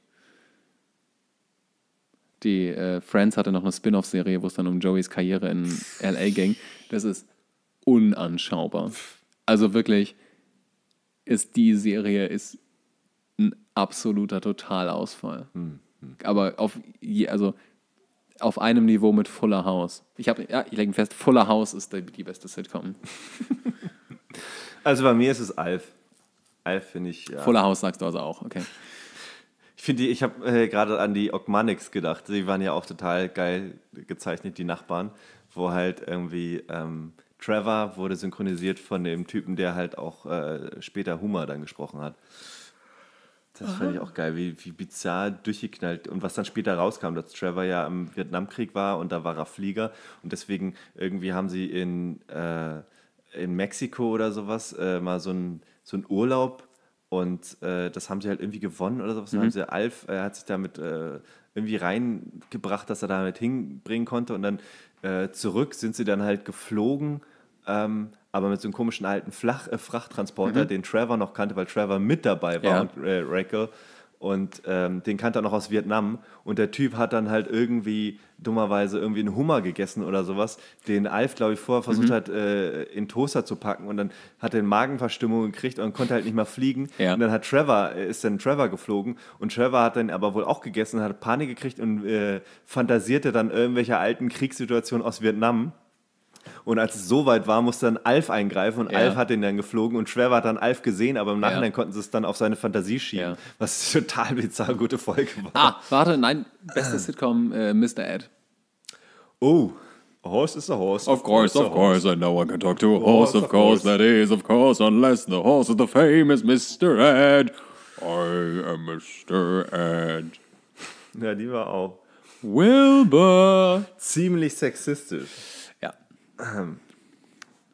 Die äh, Friends hatte noch eine Spin-off-Serie, wo es dann um Joeys Karriere in LA ging. Das ist unanschaubar. Also wirklich ist die Serie ist ein absoluter Totalausfall. Hm, hm. Aber auf je, also auf einem Niveau mit Fuller House. Ich habe, ja, ich lege fest, Fuller House ist die, die beste Sitcom. also bei mir ist es Alf. Alf finde ich. Ja. Fuller House sagst du also auch, okay. Ich finde, ich habe äh, gerade an die Ogmanics gedacht. Die waren ja auch total geil gezeichnet, die Nachbarn, wo halt irgendwie ähm, Trevor wurde synchronisiert von dem Typen, der halt auch äh, später Humor dann gesprochen hat. Das fand ich auch geil, wie, wie bizarr durchgeknallt. Und was dann später rauskam, dass Trevor ja im Vietnamkrieg war und da war er Flieger. Und deswegen irgendwie haben sie in, äh, in Mexiko oder sowas äh, mal so einen so Urlaub und äh, das haben sie halt irgendwie gewonnen oder sowas. Mhm. Haben sie, Alf äh, hat sich damit äh, irgendwie reingebracht, dass er damit hinbringen konnte. Und dann äh, zurück sind sie dann halt geflogen ähm, aber mit so einem komischen alten Flach, äh, Frachttransporter, mhm. den Trevor noch kannte, weil Trevor mit dabei war ja. und äh, Rackle. Und ähm, den kannte er noch aus Vietnam. Und der Typ hat dann halt irgendwie dummerweise irgendwie einen Hummer gegessen oder sowas, den Alf, glaube ich, vorher versucht mhm. hat, äh, in Toaster zu packen. Und dann hat er eine Magenverstimmung gekriegt und konnte halt nicht mehr fliegen. Ja. Und dann hat Trevor, äh, ist dann Trevor geflogen. Und Trevor hat dann aber wohl auch gegessen, hat Panik gekriegt und äh, fantasierte dann irgendwelche alten Kriegssituationen aus Vietnam. Und als es so weit war, musste dann Alf eingreifen und ja. Alf hat ihn dann geflogen und Schwer war dann Alf gesehen, aber im Nachhinein ja. konnten sie es dann auf seine Fantasie schieben, ja. was total bizarr gute Folge war. Ah, warte, nein, beste Sitcom äh, Mr. Ed. Oh. A horse is a horse. Of, of course, course, of course, I no one can talk to a horse, horse of, course. course, that is, of course, unless the horse is the famous Mr. Ed. I am Mr. Ed. Ja, die war auch. Wilbur. Ziemlich sexistisch. Ähm.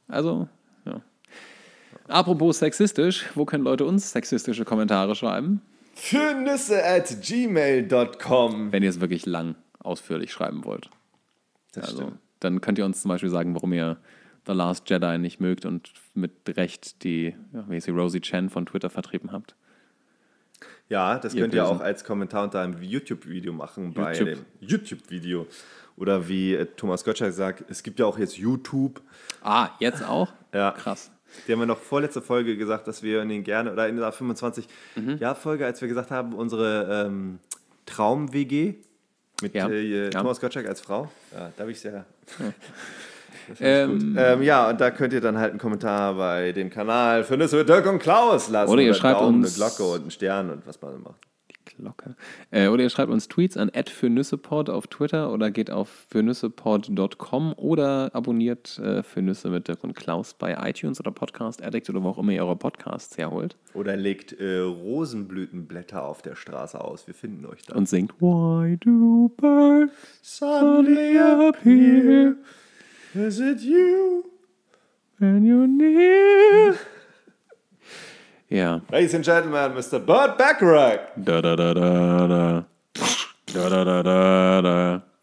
Also, ja. Apropos sexistisch, wo können Leute uns sexistische Kommentare schreiben? Für Nüsse at gmail.com. Wenn ihr es wirklich lang ausführlich schreiben wollt. Das also, stimmt. dann könnt ihr uns zum Beispiel sagen, warum ihr The Last Jedi nicht mögt und mit Recht die, wie sie Rosie Chen von Twitter vertrieben habt. Ja, das ihr könnt ihr auch als Kommentar unter einem YouTube-Video machen YouTube. bei dem YouTube-Video. Oder wie äh, Thomas Gottschalk sagt, es gibt ja auch jetzt YouTube. Ah, jetzt auch? ja. Krass. Die haben wir noch vorletzte Folge gesagt, dass wir ihnen gerne, oder in der 25-Jahr-Folge, mhm. als wir gesagt haben, unsere ähm, Traum-WG mit ja. Äh, Thomas ja. Gottschalk als Frau. Ja, da habe ich sehr. Ja. Ähm, ähm, ja, und da könnt ihr dann halt einen Kommentar bei dem Kanal für Nüsse mit Dirk und Klaus lassen. Oder ihr schreibt Daumen, uns eine Glocke und einen Stern und was man macht locker. Äh, oder ihr schreibt uns Tweets an @fürnüssepod auf Twitter oder geht auf fürnüssepod.com oder abonniert äh, für Nüsse mit Dirk und Klaus bei iTunes oder Podcast Addict oder wo auch immer ihr eure Podcasts herholt. Oder legt äh, Rosenblütenblätter auf der Straße aus. Wir finden euch da. Und singt Why do birds suddenly appear? Is it you? When you're near? Yeah. Ladies and gentlemen, Mr. Bert Bacharach. Da da da da da. da da da da da.